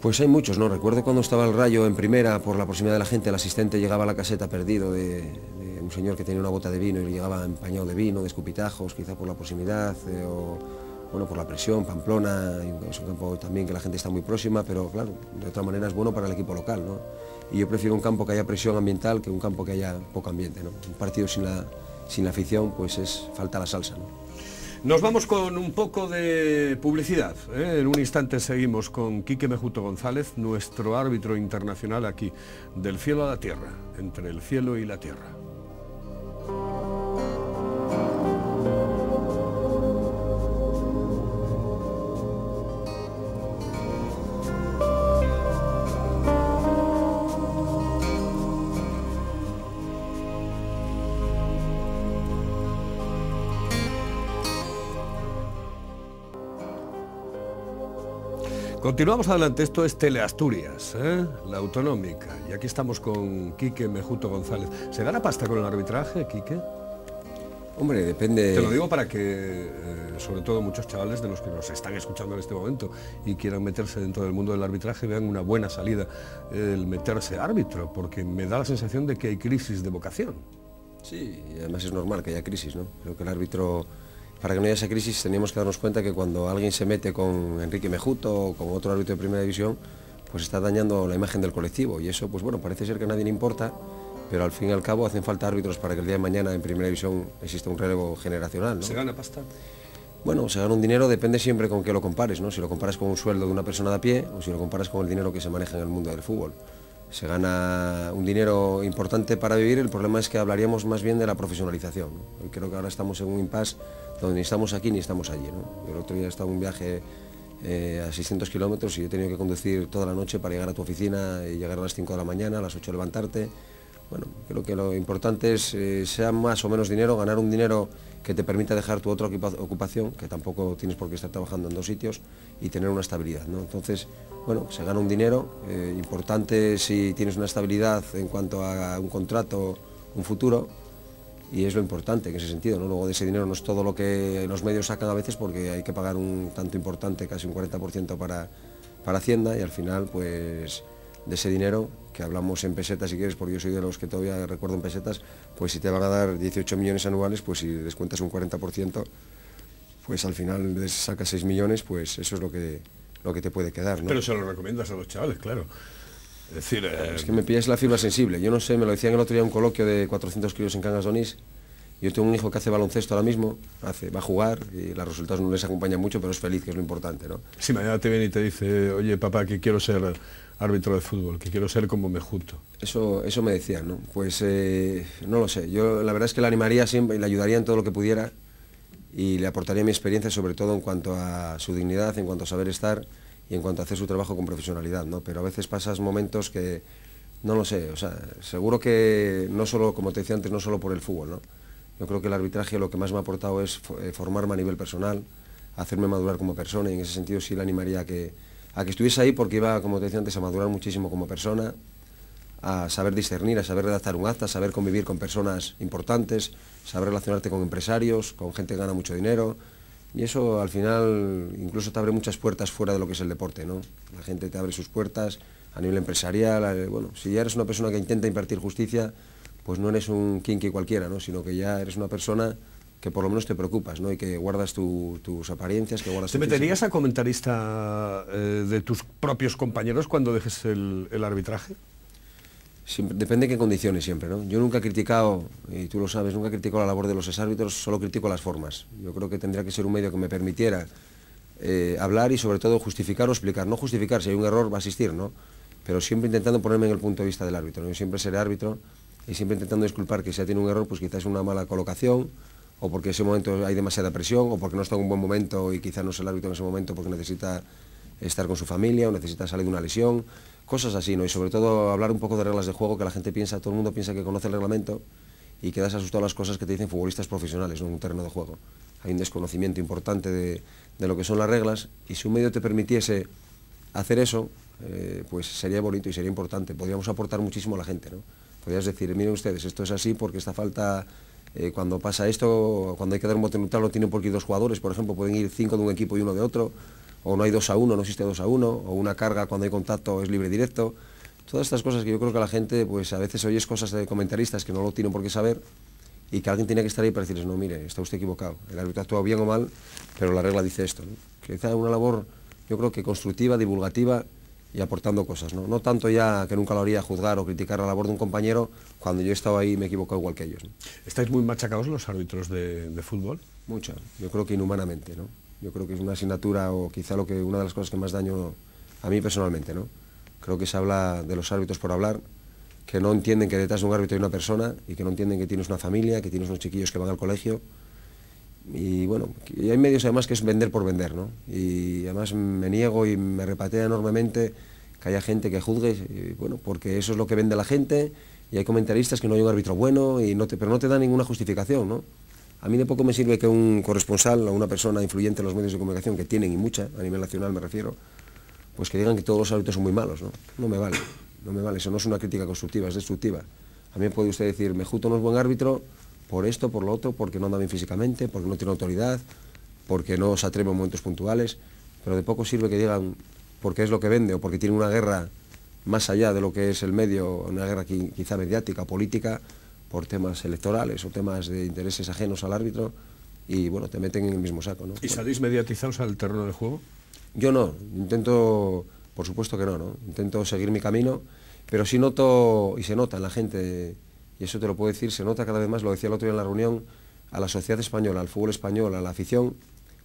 Pues hay muchos, ¿no? Recuerdo cuando estaba el rayo en primera, por la proximidad de la gente, el asistente llegaba a la caseta perdido de, un señor que tenía una bota de vino y llegaba empañado de vino, de escupitajos, quizá por la proximidad, eh, o bueno, por la presión, Pamplona, es un campo también que la gente está muy próxima, pero claro, de otra manera es bueno para el equipo local, ¿no? Y yo prefiero un campo que haya presión ambiental que un campo que haya poco ambiente, ¿no? Un partido sin la, afición, pues es falta la salsa, Nos vamos con un poco de publicidad. ¿eh? En un instante seguimos con Quique Mejuto González, nuestro árbitro internacional aquí, del cielo a la tierra, entre el cielo y la tierra. Continuamos adelante, esto es Teleasturias, Asturias, ¿eh? la autonómica. Y aquí estamos con Quique Mejuto González. ¿Se la pasta con el arbitraje, Quique? Hombre, depende... Te lo digo para que, eh, sobre todo muchos chavales de los que nos están escuchando en este momento y quieran meterse dentro del mundo del arbitraje, vean una buena salida eh, el meterse árbitro, porque me da la sensación de que hay crisis de vocación. Sí, y además es normal que haya crisis, ¿no? Creo que el árbitro para que no haya esa crisis teníamos que darnos cuenta que cuando alguien se mete con Enrique Mejuto o con otro árbitro de primera división, pues está dañando la imagen del colectivo y eso, pues bueno, parece ser que a nadie le importa, pero al fin y al cabo hacen falta árbitros para que el día de mañana en primera división exista un relevo generacional. ¿Se gana pasta? Bueno, se gana un dinero, depende siempre con qué lo compares, ¿no? Si lo comparas con un sueldo de una persona de a pie o si lo comparas con el dinero que se maneja en el mundo del fútbol. Se gana un dinero importante para vivir, el problema es que hablaríamos más bien de la profesionalización. creo que ahora estamos en un impasse donde ni estamos aquí ni estamos allí. el otro día estado en un viaje eh, a 600 kilómetros y he tenido que conducir toda la noche para llegar a tu oficina y llegar a las 5 de la mañana, a las 8 levantarte. Bueno, creo que lo importante es, eh, sea más o menos dinero, ganar un dinero que te permita dejar tu otra ocupación, que tampoco tienes por qué estar trabajando en dos sitios, y tener una estabilidad. Entonces, bueno, se gana un dinero, eh, importante si tienes una estabilidad en cuanto a un contrato, un futuro, y es lo importante en ese sentido. ¿no? Luego de ese dinero no es todo lo que los medios sacan a veces porque hay que pagar un tanto importante, casi un 40% para, para Hacienda y al final pues de ese dinero, que hablamos en pesetas si quieres, porque yo soy de los que todavía recuerdo en pesetas, pues si te van a dar 18 millones anuales, pues si descuentas un 40%, pues al final sacas 6 millones, pues eso es lo que, lo que te puede quedar. ¿no? Pero se lo recomiendas a los chavales, claro. Eh, es que me pillas la firma sensible. Yo no sé, me lo decían el otro día un coloquio de 400 kilos en Cangas Donís. Yo tengo un hijo que hace baloncesto ahora mismo, hace, va a jugar y los resultados no les acompañan mucho, pero es feliz, que es lo importante, ¿no? Si mañana te viene y te dice, oye papá, que quiero ser árbitro de fútbol, que quiero ser como me junto. Eso, me decían, ¿no? Pues eh, no lo sé. Yo la verdad es que le animaría siempre y le ayudaría en todo lo que pudiera y le aportaría mi experiencia, sobre todo en cuanto a su dignidad, en cuanto a saber estar y en cuanto a hacer su trabajo con profesionalidad, ¿no? Pero a veces pasas momentos que, no lo sé, o sea, seguro que no solo, como te decía antes, no solo por el fútbol, ¿no? Yo creo que el arbitraje lo que más me ha aportado es eh, formarme a nivel personal, hacerme madurar como persona y en ese sentido sí le animaría a que, a que estuviese ahí porque iba, como te decía antes, a madurar muchísimo como persona, a saber discernir, a saber redactar un acta, a saber convivir con personas importantes, saber relacionarte con empresarios, con gente que gana mucho dinero, y eso al final incluso te abre muchas puertas fuera de lo que es el deporte, ¿no? La gente te abre sus puertas a nivel empresarial, eh, bueno, si ya eres una persona que intenta impartir justicia, pues no eres un kinky cualquiera, ¿no? Sino que ya eres una persona que por lo menos te preocupas, ¿no? Y que guardas tus apariencias, que guardas... ¿Te meterías a comentarista eh, de tus propios compañeros cuando dejes el arbitraje? depende de qué condiciones siempre, ¿no? Yo nunca he criticado, y tú lo sabes, nunca he criticado la labor de los árbitros, solo critico las formas. Yo creo que tendría que ser un medio que me permitiera eh, hablar y sobre todo justificar o explicar. No justificar, si hay un error va a existir, ¿no? Pero siempre intentando ponerme en el punto de vista del árbitro. Yo siempre seré árbitro y siempre intentando disculpar que si tiene un error, pues quizás una mala colocación, o porque en ese momento hay demasiada presión, o porque no está en un buen momento y quizás no es el árbitro en ese momento porque necesita estar con su familia o necesita salir de una lesión cosas así, ¿no? Y sobre todo hablar un poco de reglas de juego, que la gente piensa, todo el mundo piensa que conoce el reglamento y quedas asustado a las cosas que te dicen futbolistas profesionales en un terreno de juego. Hay un desconocimiento importante de, lo que son las reglas y si un medio te permitiese hacer eso, eh, pues sería bonito y sería importante. Podríamos aportar muchísimo a la gente, ¿no? Podrías decir, miren ustedes, esto es así porque esta falta, eh, cuando pasa esto, cuando hay que dar un bote neutral lo tienen por ir dos jugadores, por ejemplo, pueden ir cinco de un equipo y uno de otro o no hay dos a uno, no existe dos a uno, o una carga cuando hay contacto es libre directo. Todas estas cosas que yo creo que la gente, pues a veces oyes cosas de comentaristas que no lo tienen por qué saber y que alguien tiene que estar ahí para decirles, no, mire, está usted equivocado, el árbitro actuado bien o mal, pero la regla dice esto. ¿no? Quizá una labor, yo creo que constructiva, divulgativa y aportando cosas, ¿no? No tanto ya que nunca lo haría juzgar o criticar la labor de un compañero, cuando yo he estado ahí me he equivocado igual que ellos. ¿Estáis muy machacados los árbitros de, fútbol? Mucho, yo creo que inhumanamente, ¿no? Yo creo que es una asignatura o quizá lo que una de las cosas que más daño a mí personalmente, ¿no? Creo que se habla de los árbitros por hablar, que no entienden que detrás de un árbitro hay una persona y que no entienden que tienes una familia, que tienes unos chiquillos que van al colegio. Y bueno, y hay medios además que es vender por vender, ¿no? Y además me niego y me repatea enormemente que haya gente que juzgue, bueno, porque eso es lo que vende la gente y hay comentaristas que no hay un árbitro bueno, y no te, pero no te da ninguna justificación, ¿no? A mí de poco me sirve que un corresponsal o una persona influyente en los medios de comunicación, que tienen y mucha, a nivel nacional me refiero, pues que digan que todos los árbitros son muy malos, ¿no? No me vale, no me vale, eso no es una crítica constructiva, es destructiva. A mí puede usted decir, Mejuto no es buen árbitro por esto, por lo otro, porque no anda bien físicamente, porque no tiene autoridad, porque no se atreve en momentos puntuales, pero de poco sirve que digan porque es lo que vende o porque tiene una guerra más allá de lo que es el medio, una guerra quizá mediática, política, por temas electorales o temas de intereses ajenos al árbitro y bueno, te meten en el mismo saco. ¿no? ¿Y salís mediatizados al terreno del juego? Yo no, intento, por supuesto que no, ¿no? Intento seguir mi camino, pero sí noto y se nota en la gente, y eso te lo puedo decir, se nota cada vez más, lo decía el otro día en la reunión, a la sociedad española, al fútbol español, a la afición,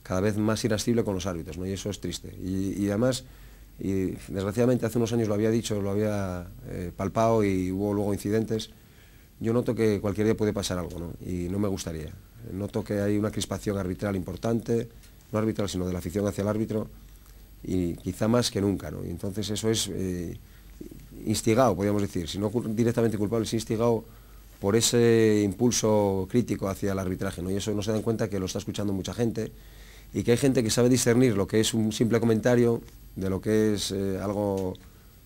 cada vez más irascible con los árbitros, ¿no? Y eso es triste. Y, además, y desgraciadamente hace unos años lo había dicho, lo había eh, palpado y hubo luego incidentes yo noto que cualquier día puede pasar algo, Y no me gustaría. Noto que hay una crispación arbitral importante, no arbitral, sino de la afición hacia el árbitro, y quizá más que nunca, ¿no? entonces eso es eh, instigado, podríamos decir, si no directamente culpable, es instigado por ese impulso crítico hacia el arbitraje, Y eso no se dan cuenta que lo está escuchando mucha gente y que hay gente que sabe discernir lo que es un simple comentario de lo que es eh, algo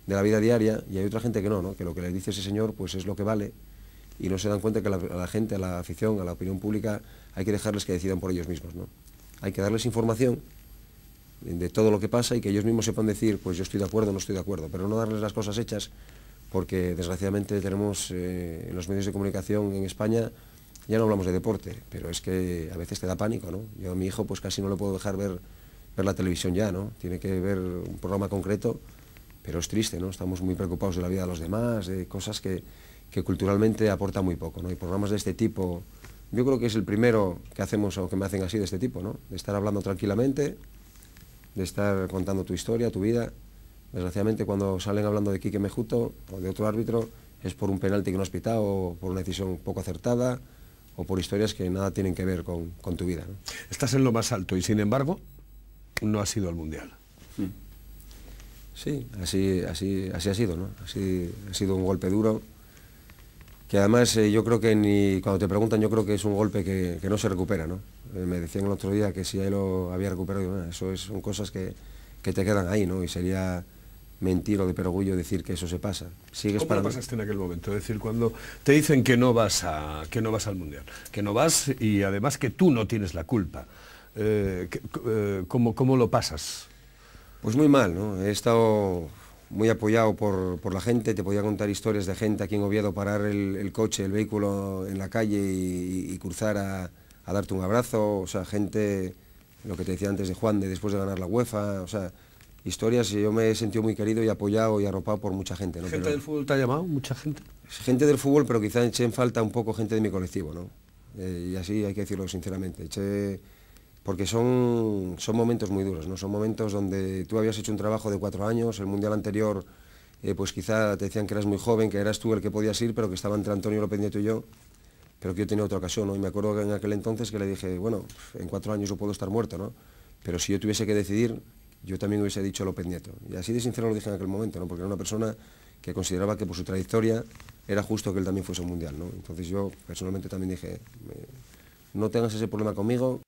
de la vida diaria y hay otra gente que no, ¿no? Que lo que le dice ese señor pues es lo que vale y no se dan cuenta que a la gente, a la afición, a la opinión pública, hay que dejarles que decidan por ellos mismos. ¿no? Hay que darles información de todo lo que pasa y que ellos mismos sepan decir, pues yo estoy de acuerdo no estoy de acuerdo, pero no darles las cosas hechas, porque desgraciadamente tenemos eh, en los medios de comunicación en España, ya no hablamos de deporte, pero es que a veces te da pánico, ¿no? Yo a mi hijo pues casi no le puedo dejar ver, ver la televisión ya, ¿no? Tiene que ver un programa concreto, pero es triste, ¿no? Estamos muy preocupados de la vida de los demás, de cosas que, que culturalmente aporta muy poco, ¿no? Y programas de este tipo, yo creo que es el primero que hacemos o que me hacen así de este tipo, ¿no? De estar hablando tranquilamente, de estar contando tu historia, tu vida. Desgraciadamente cuando salen hablando de Quique Mejuto o de otro árbitro es por un penalti que no has pitado o por una decisión poco acertada o por historias que nada tienen que ver con, tu vida. Estás en lo más alto y sin embargo no has ido al Mundial. Mm. Sí, así, así, así ha sido, ¿no? Así ha sido un golpe duro que además eh, yo creo que ni cuando te preguntan yo creo que es un golpe que, no se recupera, ¿no? Eh, me decían el otro día que si él lo había recuperado, ah, eso son cosas que, te quedan ahí, ¿no? Y sería mentir o de perogullo decir que eso se pasa. ¿Cómo lo pasaste en aquel momento? Es decir, cuando te dicen que no vas a, que no vas al mundial, que no vas y además que tú no tienes la culpa. Eh, ¿cómo, ¿Cómo lo pasas? Pues muy mal, ¿no? He estado muy apoyado por, la gente, te podía contar historias de gente aquí en Oviedo, parar el, coche, el vehículo en la calle y, cruzar a, darte un abrazo, o sea, gente, lo que te decía antes de Juan, de después de ganar la UEFA, o sea, historias, y yo me he sentido muy querido y apoyado y arropado por mucha gente. ¿Gente del fútbol te ha llamado? ¿Mucha gente? Gente del fútbol, pero quizás eché en falta un poco gente de mi colectivo, ¿no? Eh, y así hay que decirlo sinceramente, eché porque son, son momentos muy duros, ¿no? Son momentos donde tú habías hecho un trabajo de cuatro años, el Mundial anterior, eh, pues quizá te decían que eras muy joven, que eras tú el que podías ir, pero que estaba entre Antonio López Nieto y yo, pero que yo tenía otra ocasión, Y me acuerdo en aquel entonces que le dije, bueno, en cuatro años yo puedo estar muerto, ¿no? Pero si yo tuviese que decidir, yo también hubiese dicho López Nieto. Y así de sincero lo dije en aquel momento, Porque era una persona que consideraba que por su trayectoria era justo que él también fuese un mundial, ¿no? Entonces yo personalmente también dije, no tengas ese problema conmigo,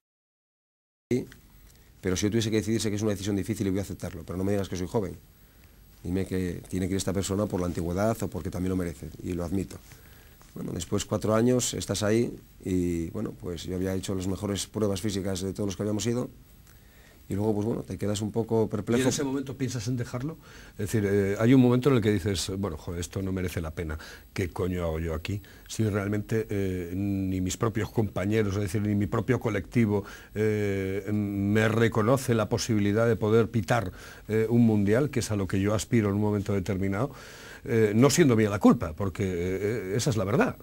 pero si yo tuviese que decidirse que es una decisión difícil y voy a aceptarlo, pero no me digas que soy joven. Dime que tiene que ir esta persona por la antigüedad o porque también lo merece, y lo admito. Bueno, después cuatro años estás ahí y bueno, pues yo había hecho las mejores pruebas físicas de todos los que habíamos ido, y luego, pues bueno, te quedas un poco perplejo. ¿Y en ese momento piensas en dejarlo? Es decir, eh, hay un momento en el que dices, bueno, joder, esto no merece la pena, ¿qué coño hago yo aquí? Si realmente eh, ni mis propios compañeros, es decir, ni mi propio colectivo eh, me reconoce la posibilidad de poder pitar un mundial, que es a lo que yo aspiro en un momento determinado, no siendo mía la culpa, porque esa es la verdad.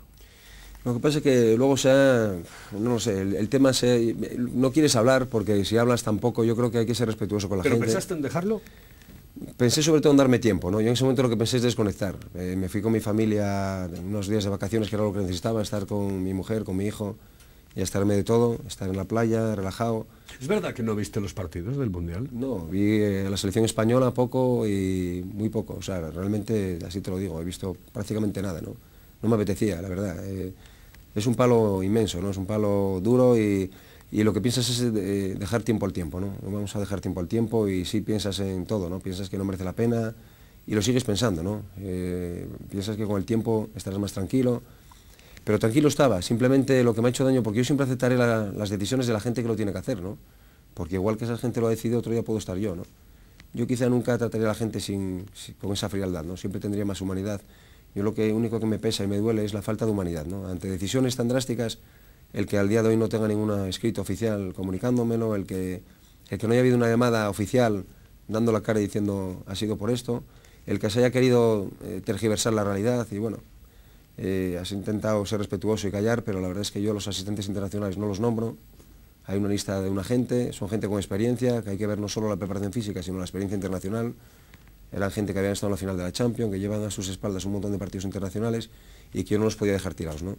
Lo que pasa es que luego sea no sé, el, tema se, no quieres hablar porque si hablas tampoco, yo creo que hay que ser respetuoso con la gente. ¿Pero pensaste en dejarlo? Pensé sobre todo en darme tiempo, ¿no? Yo en ese momento lo que pensé es desconectar. Eh, me fui con mi familia unos días de vacaciones, que era lo que necesitaba, estar con mi mujer, con mi hijo, y estarme de todo, estar en la playa, relajado. ¿Es verdad que no viste los partidos del Mundial? No, vi a eh, la selección española poco y muy poco. O sea, realmente, así te lo digo, he visto prácticamente nada, ¿no? No me apetecía, la verdad. Eh, es un palo inmenso, ¿no? Es un palo duro y, lo que piensas es eh, dejar tiempo al tiempo, ¿no? Vamos a dejar tiempo al tiempo y sí piensas en todo, ¿no? Piensas que no merece la pena y lo sigues pensando, ¿no? Eh, piensas que con el tiempo estarás más tranquilo, pero tranquilo estaba, simplemente lo que me ha hecho daño, porque yo siempre aceptaré las decisiones de la gente que lo tiene que hacer, ¿no? Porque igual que esa gente lo ha decidido, otro día puedo estar yo, ¿no? Yo quizá nunca trataría a la gente con esa frialdad, ¿no? Siempre tendría más humanidad yo lo que único que me pesa y me duele es la falta de humanidad. Ante decisiones tan drásticas, el que al día de hoy no tenga ninguna escrito oficial comunicándomelo, el que, el que no haya habido una llamada oficial dando la cara y diciendo ha sido por esto, el que se haya querido eh, tergiversar la realidad y bueno, eh, has intentado ser respetuoso y callar, pero la verdad es que yo los asistentes internacionales no los nombro. Hay una lista de una gente, son gente con experiencia, que hay que ver no solo la preparación física, sino la experiencia internacional. Eran gente que habían estado en la final de la Champions, que llevaban a sus espaldas un montón de partidos internacionales y que yo no los podía dejar tirados. ¿no?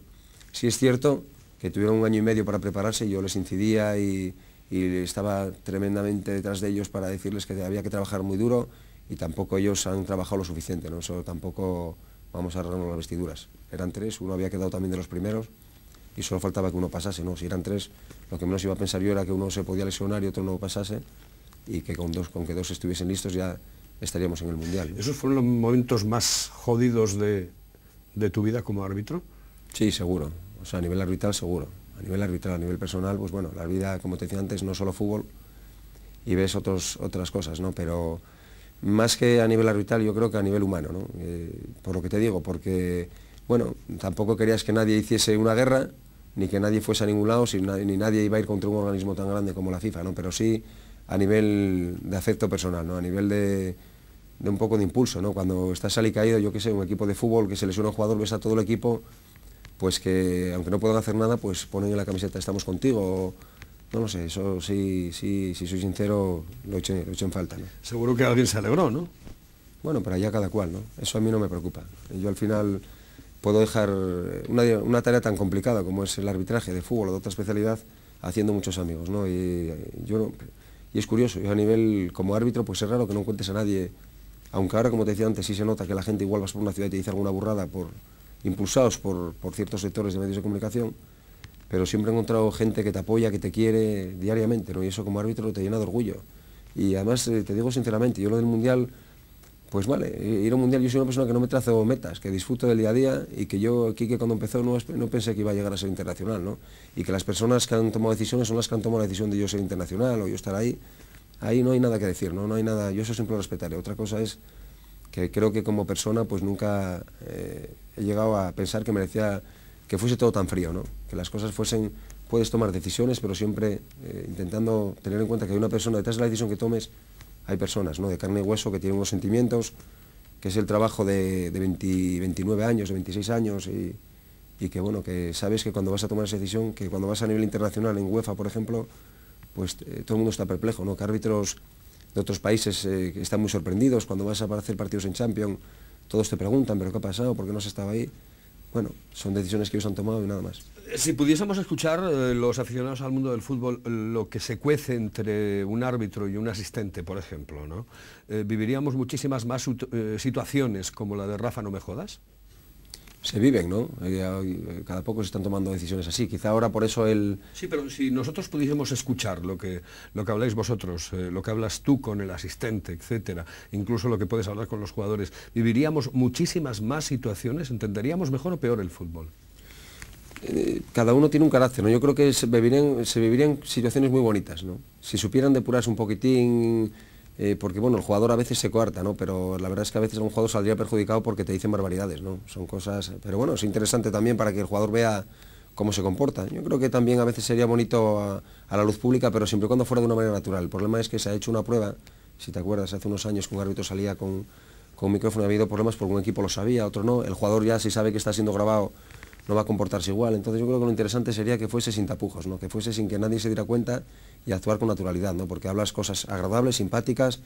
Sí es cierto que tuvieron un año y medio para prepararse, yo les incidía y, estaba tremendamente detrás de ellos para decirles que había que trabajar muy duro y tampoco ellos han trabajado lo suficiente, ¿no? eso tampoco vamos a arreglarnos las vestiduras. Eran tres, uno había quedado también de los primeros y solo faltaba que uno pasase, ¿no? si eran tres, lo que menos iba a pensar yo era que uno se podía lesionar y otro no pasase y que con, dos, con que dos estuviesen listos ya estaríamos en el Mundial. ¿Esos fueron los momentos más jodidos de, tu vida como árbitro? Sí, seguro. O sea, a nivel arbitral, seguro. A nivel arbitral, a nivel personal, pues bueno, la vida, como te decía antes, no solo fútbol y ves otros, otras cosas, ¿no? Pero más que a nivel arbitral, yo creo que a nivel humano, ¿no? Eh, por lo que te digo, porque, bueno, tampoco querías que nadie hiciese una guerra, ni que nadie fuese a ningún lado, ni nadie iba a ir contra un organismo tan grande como la FIFA, ¿no? Pero sí a nivel de afecto personal, ¿no? A nivel de de un poco de impulso, ¿no? Cuando estás caído, yo qué sé, un equipo de fútbol que se lesiona un jugador, ves a todo el equipo, pues que aunque no puedan hacer nada, pues ponen en la camiseta, estamos contigo, no lo sé, eso sí, sí, si soy sincero, lo echen en falta. Seguro que alguien se alegró, ¿no? Bueno, pero allá cada cual, ¿no? Eso a mí no me preocupa. Yo al final puedo dejar una, tarea tan complicada como es el arbitraje de fútbol o de otra especialidad haciendo muchos amigos, ¿no? Y, yo y es curioso, yo a nivel como árbitro, pues es raro que no encuentres a nadie aunque ahora, como te decía antes, sí se nota que la gente igual vas por una ciudad y te dice alguna burrada, por, impulsados por, ciertos sectores de medios de comunicación, pero siempre he encontrado gente que te apoya, que te quiere diariamente, ¿no? y eso como árbitro te llena de orgullo. Y además, eh, te digo sinceramente, yo lo del Mundial, pues vale, eh, ir a un Mundial, yo soy una persona que no me trazo metas, que disfruto del día a día y que yo, aquí que cuando empezó no, no pensé que iba a llegar a ser internacional, ¿no? y que las personas que han tomado decisiones son las que han tomado la decisión de yo ser internacional o yo estar ahí, ahí no hay nada que decir, ¿no? no hay nada, yo eso siempre lo respetaré. Otra cosa es que creo que como persona pues nunca eh, he llegado a pensar que merecía que fuese todo tan frío, ¿no? que las cosas fuesen, puedes tomar decisiones, pero siempre eh, intentando tener en cuenta que hay una persona, detrás de la decisión que tomes hay personas ¿no? de carne y hueso que tienen unos sentimientos, que es el trabajo de, 29 años, de 26 años y, y que bueno, que sabes que cuando vas a tomar esa decisión, que cuando vas a nivel internacional en UEFA, por ejemplo, pues eh, todo el mundo está perplejo, ¿no? Que árbitros de otros países eh, están muy sorprendidos cuando vas a hacer partidos en Champions, todos te preguntan, ¿pero qué ha pasado? ¿Por qué no has estado ahí? Bueno, son decisiones que ellos han tomado y nada más. Si pudiésemos escuchar eh, los aficionados al mundo del fútbol lo que se cuece entre un árbitro y un asistente, por ejemplo, ¿no? ¿Viviríamos muchísimas más situaciones como la de Rafa No Me Jodas? se viven, ¿no? Cada poco se están tomando decisiones así. Quizá ahora por eso el... Sí, pero si nosotros pudiésemos escuchar lo que, lo que habláis vosotros, eh, lo que hablas tú con el asistente, etcétera, incluso lo que puedes hablar con los jugadores, ¿viviríamos muchísimas más situaciones? ¿Entenderíamos mejor o peor el fútbol? Eh, cada uno tiene un carácter, ¿no? Yo creo que se vivirían, se situaciones muy bonitas, ¿no? Si supieran depurarse un poquitín eh, porque bueno, el jugador a veces se coarta, ¿no? Pero la verdad es que a veces un jugador saldría perjudicado porque te dicen barbaridades, ¿no? Son cosas, eh, pero bueno, es interesante también para que el jugador vea cómo se comporta. Yo creo que también a veces sería bonito a, la luz pública, pero siempre y cuando fuera de una manera natural. El problema es que se ha hecho una prueba, si te acuerdas, hace unos años que un árbitro salía con, un micrófono, ha habido problemas porque un equipo lo sabía, otro no, el jugador ya sí sabe que está siendo grabado no va a comportarse igual. Entonces yo creo que lo interesante sería que fuese sin tapujos, ¿no? que fuese sin que nadie se diera cuenta y actuar con naturalidad, ¿no? porque hablas cosas agradables, simpáticas,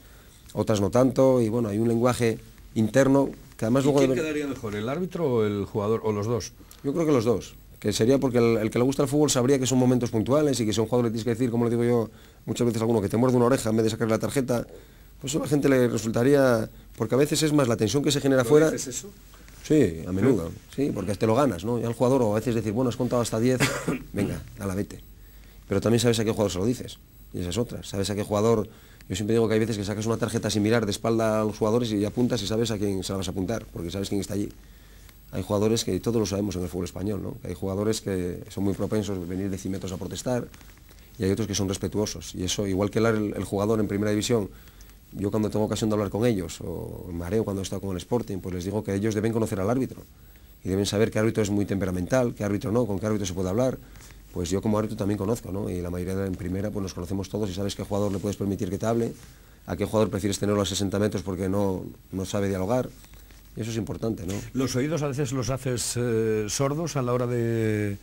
otras no tanto, y bueno, hay un lenguaje interno que además luego... ¿Quién quedaría mejor, el árbitro o el jugador, o los dos? Yo creo que los dos, que sería porque el, que le gusta el fútbol sabría que son momentos puntuales y que si a un jugador le tienes que decir, como le digo yo muchas veces a alguno, que te muerde una oreja en vez de sacar la tarjeta, pues a la gente le resultaría, porque a veces es más la tensión que se genera afuera... fuera... Sí, a menudo. Sí, porque te lo ganas, ¿no? Y al jugador o a veces decir, bueno, has contado hasta 10, venga, a la vete. Pero también sabes a qué jugador se lo dices. Y esas otras. Sabes a qué jugador... Yo siempre digo que hay veces que sacas una tarjeta sin mirar de espalda a los jugadores y apuntas y sabes a quién se la vas a apuntar, porque sabes quién está allí. Hay jugadores que todos lo sabemos en el fútbol español, ¿no? Hay jugadores que son muy propensos a venir de cimientos a protestar y hay otros que son respetuosos. Y eso, igual que el jugador en primera división yo cuando tengo ocasión de hablar con ellos, o mareo cuando he estado con el Sporting, pues les digo que ellos deben conocer al árbitro y deben saber qué árbitro es muy temperamental, qué árbitro no, con qué árbitro se puede hablar. Pues yo como árbitro también conozco, ¿no? Y la mayoría en primera pues nos conocemos todos y sabes qué jugador le puedes permitir que te hable, a qué jugador prefieres tenerlo a 60 metros porque no, no sabe dialogar. eso es importante, ¿no? Los oídos a veces los haces eh, sordos a la hora eh,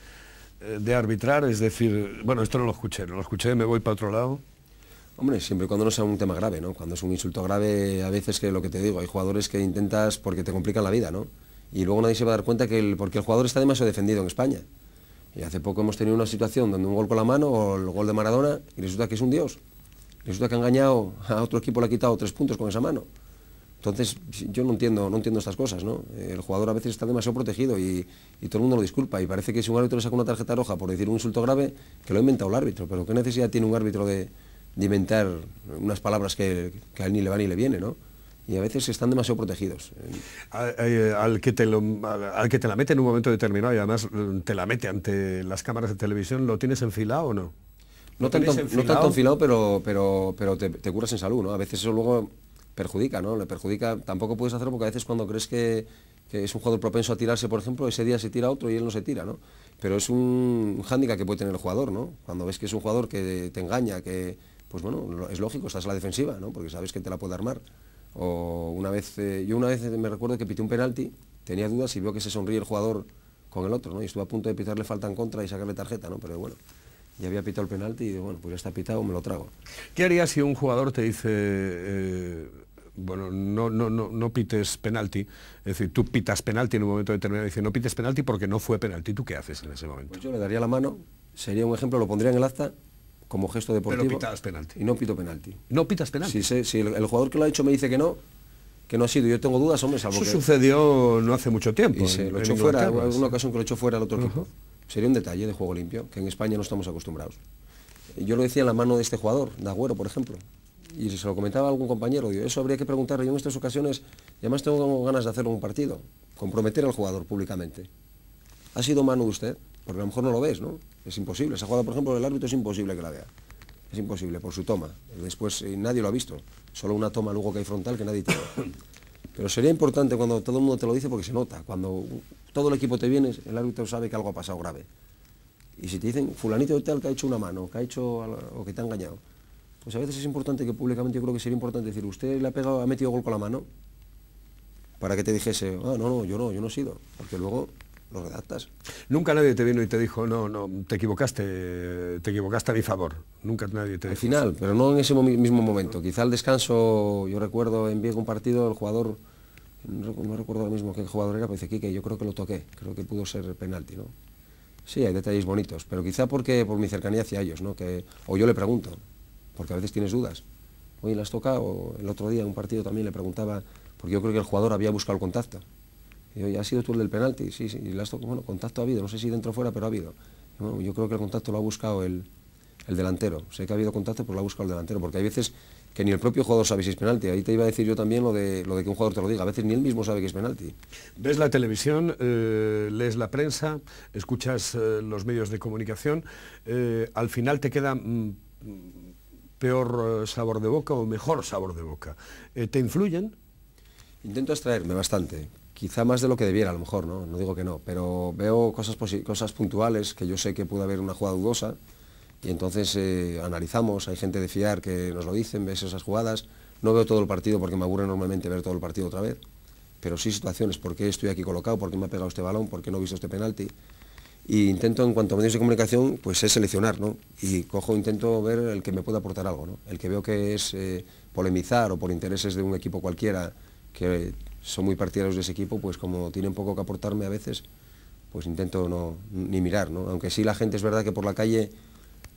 de arbitrar, es decir, bueno, esto no lo escuché, no lo escuché, me voy para otro lado. Hombre, siempre y cuando no sea un tema grave, ¿no? Cuando es un insulto grave, a veces que lo que te digo, hay jugadores que intentas porque te complican la vida, ¿no? Y luego nadie se va a dar cuenta que el, porque el jugador está demasiado defendido en España. Y hace poco hemos tenido una situación donde un gol con la mano o el gol de Maradona y resulta que es un dios. Resulta que ha engañado a otro equipo, le ha quitado tres puntos con esa mano. Entonces, yo no entiendo, no entiendo estas cosas, ¿no? Eh, el jugador a veces está demasiado protegido y, y, todo el mundo lo disculpa. Y parece que si un árbitro saca una tarjeta roja por decir un insulto grave, que lo ha inventado el árbitro. Pero ¿qué necesidad tiene un árbitro de, de inventar unas palabras que, a él ni le va ni le viene, ¿no? y a veces están demasiado protegidos. Al, eh, que te que te la mete en un momento determinado y además eh, te la mete ante las cámaras de televisión, ¿lo tienes enfilado o no? No tanto, enfilado? pero, pero, pero te, curas en salud, ¿no? A veces eso luego perjudica, ¿no? Le perjudica, tampoco puedes hacerlo porque a veces cuando crees que, es un jugador propenso a tirarse, por ejemplo, ese día se tira otro y él no se tira, ¿no? Pero es un hándicap que puede tener el jugador, ¿no? Cuando ves que es un jugador que te engaña, que, pues bueno, es lógico, estás a la defensiva, ¿no? porque sabes que te la puede armar. O una vez, eh, yo una vez me recuerdo que pité un penalti, tenía dudas y vio que se sonríe el jugador con el otro, ¿no? y estuve a punto de pitarle falta en contra y sacarle tarjeta, ¿no? pero bueno, ya había pitado el penalti y bueno, pues ya está pitado, me lo trago. ¿Qué harías si un jugador te dice... Eh, bueno, no, no, no, no, pites penalti, es decir, tú pitas penalti en un momento determinado y dice, no pites penalti porque no fue penalti, ¿tú qué haces en ese momento? Pues yo le daría la mano, sería un ejemplo, lo pondría en el acta como gesto deportivo. Pero pitas penalti. Y no pito penalti. ¿No pitas penalti? Si, el, jugador que lo ha hecho me dice que no, que no ha sido, yo tengo dudas, hombre, salvo Eso sucedió no hace mucho tiempo. Y se lo echó fuera, en una ocasión que lo echó fuera el otro equipo. Sería un detalle de juego limpio, que en España no estamos acostumbrados. Yo lo decía en la mano de este jugador, de Agüero, por ejemplo, y se lo comentaba a algún compañero, digo, eso habría que preguntarle, yo en estas ocasiones, además tengo ganas de hacer un partido, comprometer al jugador públicamente. ¿Ha sido mano de usted? Porque a lo mejor no lo ves, ¿no? Es imposible. ha jugado, por ejemplo, el árbitro es imposible que la vea. Es imposible por su toma. Después eh, nadie lo ha visto. Solo una toma luego que hay frontal que nadie tiene. Pero sería importante cuando todo el mundo te lo dice porque se nota. Cuando todo el equipo te viene, el árbitro sabe que algo ha pasado grave. Y si te dicen, fulanito de tal que ha hecho una mano, que ha hecho o que te ha engañado, pues a veces es importante que públicamente yo creo que sería importante decir, usted le ha pegado, ha metido gol con la mano, para que te dijese, ah, no, no, yo no, yo no he sido. Porque luego lo redactas. Nunca nadie te vino y te dijo, no, no, te equivocaste, te equivocaste a mi favor. Nunca nadie te Al final, pero no en ese mismo momento. Quizá al descanso, yo recuerdo en Viego un partido, el jugador, no recuerdo lo mismo que jugador era, pero dice, que yo creo que lo toqué, creo que pudo ser penalti, ¿no? Sí, hay detalles bonitos, pero quizá porque por mi cercanía hacia ellos, ¿no? Que, o yo le pregunto, porque a veces tienes dudas. Oye, ¿las toca? O el otro día en un partido también le preguntaba, porque yo creo que el jugador había buscado el contacto. Y ha sido tú el del penalti? Sí, sí, bueno, contacto ha habido, no sé si dentro o fuera, pero ha habido. yo creo que el contacto lo ha buscado el, delantero. Sé que ha habido contacto, pero lo ha buscado el delantero, porque hay veces que ni el propio jugador sabe si es penalti. Ahí te iba a decir yo también lo de, lo de que un jugador te lo diga. A veces ni él mismo sabe que es penalti. Ves la televisión, eh, lees la prensa, escuchas eh, los medios de comunicación. Eh, al final te queda mm, peor sabor de boca o mejor sabor de boca. ¿Te influyen? Intento extraerme bastante, quizá más de lo que debiera a lo mejor, ¿no? No digo que no, pero veo cosas, cosas puntuales que yo sé que puede haber una jugada dudosa y entonces eh, analizamos, hay gente de fiar que nos lo dicen, ves esas jugadas, no veo todo el partido porque me aburre normalmente ver todo el partido otra vez, pero sí situaciones, ¿por qué estoy aquí colocado? ¿Por qué me ha pegado este balón? ¿Por qué no he visto este penalti? Y intento, en cuanto a medios de comunicación, pues es seleccionar, ¿no? Y cojo, intento ver el que me pueda aportar algo, ¿no? El que veo que es eh, polemizar o por intereses de un equipo cualquiera que son muy partidarios de ese equipo, pues como tienen poco que aportarme a veces, pues intento no, ni mirar, ¿no? Aunque sí la gente es verdad que por la calle,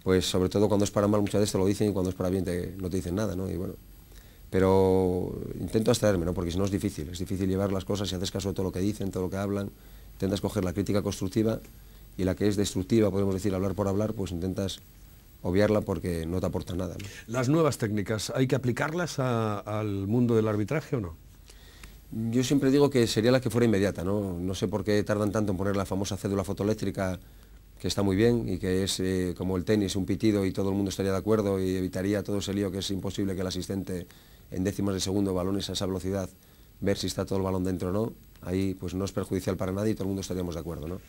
pues sobre todo cuando es para mal muchas veces te lo dicen y cuando es para bien te, no te dicen nada, Y bueno, pero intento abstraerme, ¿no? Porque si no es difícil, es difícil llevar las cosas y haces caso de todo lo que dicen, todo lo que hablan, intentas coger la crítica constructiva y la que es destructiva, podemos decir, hablar por hablar, pues intentas obviarla porque no te aporta nada. ¿Las nuevas técnicas hay que aplicarlas al mundo del arbitraje o no? yo siempre digo que sería la que fuera inmediata, ¿no? No sé por qué tardan tanto en poner la famosa cédula fotoeléctrica, que está muy bien y que es eh, como el tenis, un pitido y todo el mundo estaría de acuerdo y evitaría todo ese lío que es imposible que el asistente en décimas de segundo, balones a esa velocidad, ver si está todo el balón dentro o no. Ahí pues no es perjudicial para nadie y todo el mundo estaríamos de acuerdo,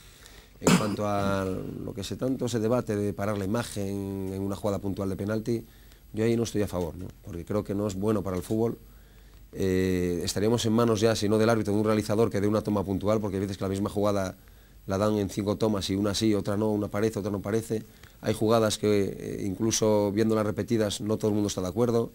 En cuanto a lo que se tanto se debate de parar la imagen en una jugada puntual de penalti, yo ahí no estoy a favor, porque creo que no es bueno para el fútbol eh, estaríamos en manos ya, si no del árbitro, de un realizador que dé una toma puntual, porque hay veces que la misma jugada la dan en cinco tomas y una sí, otra no, una parece, otra no parece. Hay jugadas que eh, incluso viéndolas repetidas no todo el mundo está de acuerdo.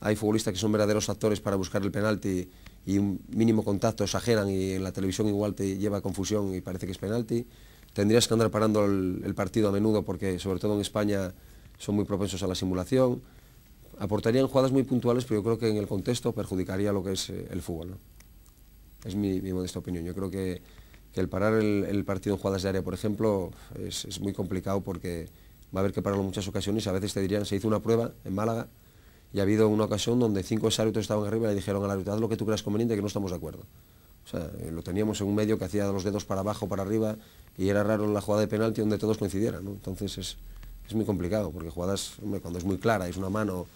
Hay futbolistas que son verdaderos actores para buscar el penalti y un mínimo contacto exageran y en la televisión igual te lleva confusión y parece que es penalti. Tendrías que andar parando el partido a menudo porque sobre todo en España son muy propensos a la simulación aportarían jugadas muy puntuales, pero yo creo que en el contexto perjudicaría lo que es eh, el fútbol. Es mi, modesta opinión. Yo creo que, el parar el, partido en jugadas de área, por ejemplo, es, muy complicado porque va a haber que pararlo en muchas ocasiones. A veces te dirían, se hizo una prueba en Málaga y ha habido una ocasión donde cinco árbitros estaban arriba y le dijeron al árbitro, haz lo que tú creas conveniente, que no estamos de acuerdo. O sea, eh, lo teníamos en un medio que hacía los dedos para abajo, para arriba, y era raro la jugada de penalti donde todos coincidieran. Entonces es, es muy complicado, porque jugadas, cuando es muy clara, es una mano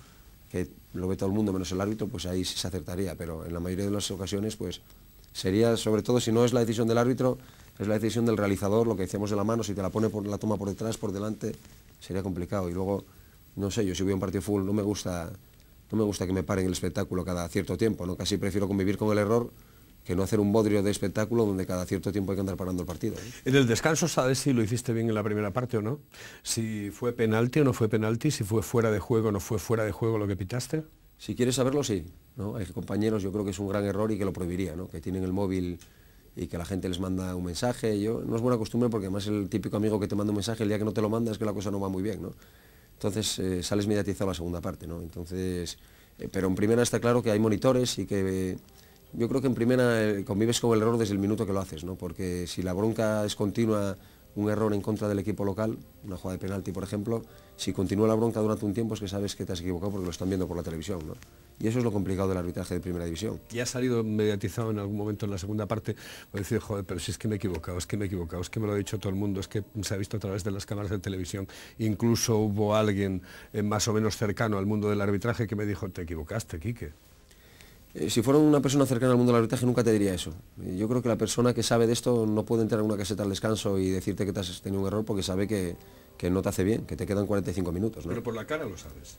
lo ve todo el mundo menos el árbitro, pues ahí sí se acertaría, pero en la mayoría de las ocasiones pues sería, sobre todo si no es la decisión del árbitro, es la decisión del realizador, lo que hacemos de la mano, si te la pone por la toma por detrás, por delante, sería complicado. Y luego, no sé, yo si voy a un partido full no me gusta, no me gusta que me paren el espectáculo cada cierto tiempo, ¿no? casi prefiero convivir con el error que no hacer un bodrio de espectáculo donde cada cierto tiempo hay que andar parando el partido. ¿eh? En el descanso sabes si lo hiciste bien en la primera parte o no, si fue penalti o no fue penalti, si fue fuera de juego o no fue fuera de juego lo que pitaste. Si quieres saberlo, sí. ¿no? Hay compañeros, yo creo que es un gran error y que lo prohibiría, ¿no? que tienen el móvil y que la gente les manda un mensaje. Yo, no es buena costumbre porque además el típico amigo que te manda un mensaje el día que no te lo manda es que la cosa no va muy bien. ¿no? Entonces eh, sales mediatizado la segunda parte. ¿no? Entonces, eh, pero en primera está claro que hay monitores y que yo creo que en primera eh, convives con el error desde el minuto que lo haces, ¿no? porque si la bronca es continua, un error en contra del equipo local, una jugada de penalti por ejemplo, si continúa la bronca durante un tiempo es que sabes que te has equivocado porque lo están viendo por la televisión. Y eso es lo complicado del arbitraje de primera división. Y ha salido mediatizado en algún momento en la segunda parte, por pues decir, joder, pero si es que me he equivocado, es que me he equivocado, es que me lo ha dicho todo el mundo, es que se ha visto a través de las cámaras de televisión. Incluso hubo alguien eh, más o menos cercano al mundo del arbitraje que me dijo, te equivocaste, Quique. Eh, si fuera una persona cercana al mundo del arbitraje nunca te diría eso. Yo creo que la persona que sabe de esto no puede entrar en una caseta al descanso y decirte que te has tenido un error porque sabe que, que no te hace bien, que te quedan 45 minutos. Pero por la cara lo sabes.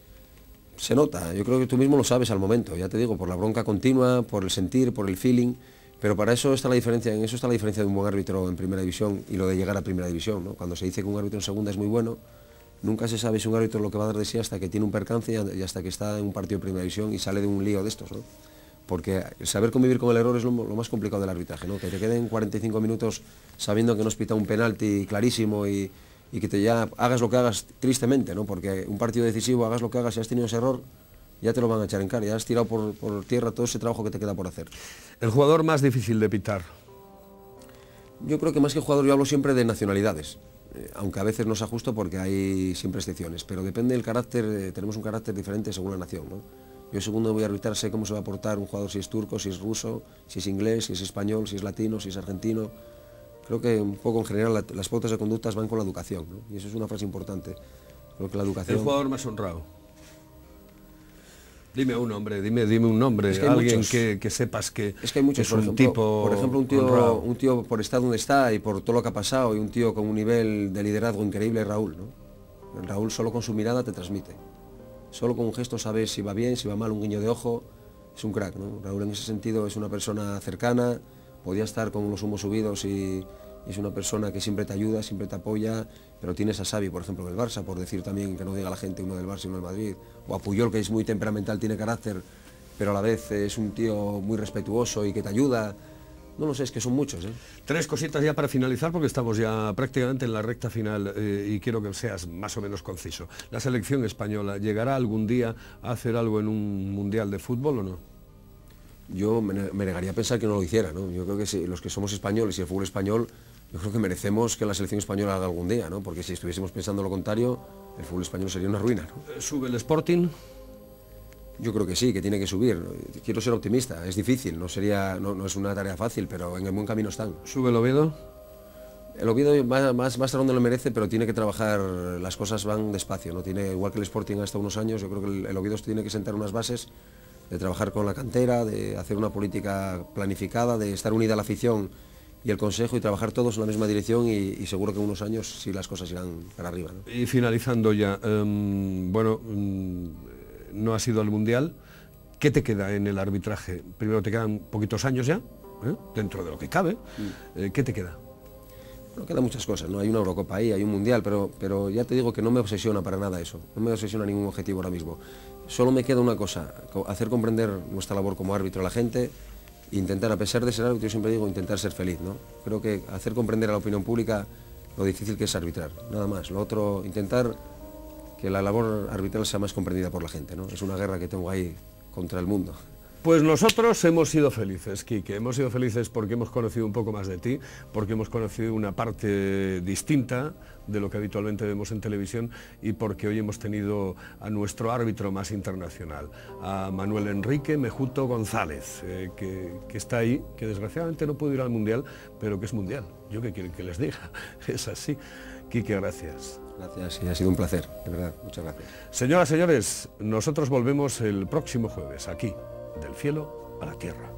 Se nota, yo creo que tú mismo lo sabes al momento, ya te digo, por la bronca continua, por el sentir, por el feeling, pero para eso está la diferencia, en eso está la diferencia de un buen árbitro en primera división y lo de llegar a primera división, Cuando se dice que un árbitro en segunda es muy bueno, nunca se sabe si un árbitro lo que va a dar de sí hasta que tiene un percance y hasta que está en un partido de primera división y sale de un lío de estos, ¿no? porque saber convivir con el error es lo, más complicado del arbitraje, ¿no? que te queden 45 minutos sabiendo que no has pitado un penalti clarísimo y, que te ya hagas lo que hagas tristemente, ¿no? porque un partido decisivo, hagas lo que hagas, y has tenido ese error, ya te lo van a echar en cara, ya has tirado por, tierra todo ese trabajo que te queda por hacer. ¿El jugador más difícil de pitar? Yo creo que más que jugador yo hablo siempre de nacionalidades, eh, aunque a veces no sea justo porque hay siempre excepciones, pero depende del carácter, eh, tenemos un carácter diferente según la nación. ¿no? Yo segundo voy a arbitrar, cómo se va a portar un jugador si es turco, si es ruso, si es inglés, si es español, si es latino, si es argentino. Creo que un poco en general las pautas de conductas van con la educación, ¿no? y eso es una frase importante. que la educación... El jugador más honrado. Dime un nombre, dime, dime un nombre, es que alguien que, sepas que es, que hay muchos, un ejemplo, tipo... Por ejemplo, un tío, un tío por estar donde está y por todo lo que ha pasado y un tío con un nivel de liderazgo increíble, Raúl. ¿no? Raúl solo con su mirada te transmite solo con un gesto sabes si va bien, si va mal, un guiño de ojo, es un crack, ¿no? Raúl en ese sentido es una persona cercana, podía estar con los humos subidos y es una persona que siempre te ayuda, siempre te apoya, pero tienes a Xavi, por ejemplo, del Barça, por decir también que no diga la gente uno del Barça y uno del Madrid, o a Puyol, que es muy temperamental, tiene carácter, pero a la vez es un tío muy respetuoso y que te ayuda, no lo sé, es que son muchos. ¿eh? Tres cositas ya para finalizar, porque estamos ya prácticamente en la recta final eh, y quiero que seas más o menos conciso. ¿La selección española llegará algún día a hacer algo en un mundial de fútbol o no? yo me, negaría a pensar que no lo hiciera, ¿no? Yo creo que si los que somos españoles y el fútbol español, yo creo que merecemos que la selección española haga algún día, ¿no? Porque si estuviésemos pensando lo contrario, el fútbol español sería una ruina, eh, ¿Sube el Sporting? Yo creo que sí, que tiene que subir. Quiero ser optimista, es difícil, no, sería, no, es una tarea fácil, pero en el buen camino están. ¿Sube el Oviedo? El Oviedo va más, más a donde lo merece, pero tiene que trabajar, las cosas van despacio, ¿no? tiene, igual que el Sporting hasta unos años, yo creo que el, Oviedo tiene que sentar unas bases de trabajar con la cantera, de hacer una política planificada, de estar unida a la afición y el Consejo y trabajar todos en la misma dirección y, seguro que en unos años sí las cosas irán para arriba. Y finalizando ya, em, bueno, em, no ha sido al Mundial, ¿qué te queda en el arbitraje? Primero te quedan poquitos años ya, ¿eh? dentro de lo que cabe, mm. eh, ¿qué te queda? Bueno, quedan muchas cosas, ¿no? Hay una Eurocopa ahí, hay un Mundial, pero, pero ya te digo que no me obsesiona para nada eso, no me obsesiona ningún objetivo ahora mismo. Solo me queda una cosa, hacer comprender nuestra labor como árbitro a la gente, intentar, a pesar de ser árbitro, yo siempre digo intentar ser feliz, ¿no? Creo que hacer comprender a la opinión pública lo difícil que es arbitrar, nada más. Lo otro, intentar que la labor arbitral sea más comprendida por la gente. ¿no? Es una guerra que tengo ahí contra el mundo. Pues nosotros hemos sido felices, Quique. Hemos sido felices porque hemos conocido un poco más de ti, porque hemos conocido una parte distinta de lo que habitualmente vemos en televisión y porque hoy hemos tenido a nuestro árbitro más internacional, a Manuel Enrique Mejuto González, eh, que, está ahí, que desgraciadamente no pudo ir al Mundial, pero que es Mundial. Yo qué quiero que les diga, es así. Quique, gracias. Gracias, ha sido un placer, de verdad, muchas gracias. Señoras, señores, nosotros volvemos el próximo jueves aquí, del cielo a la tierra.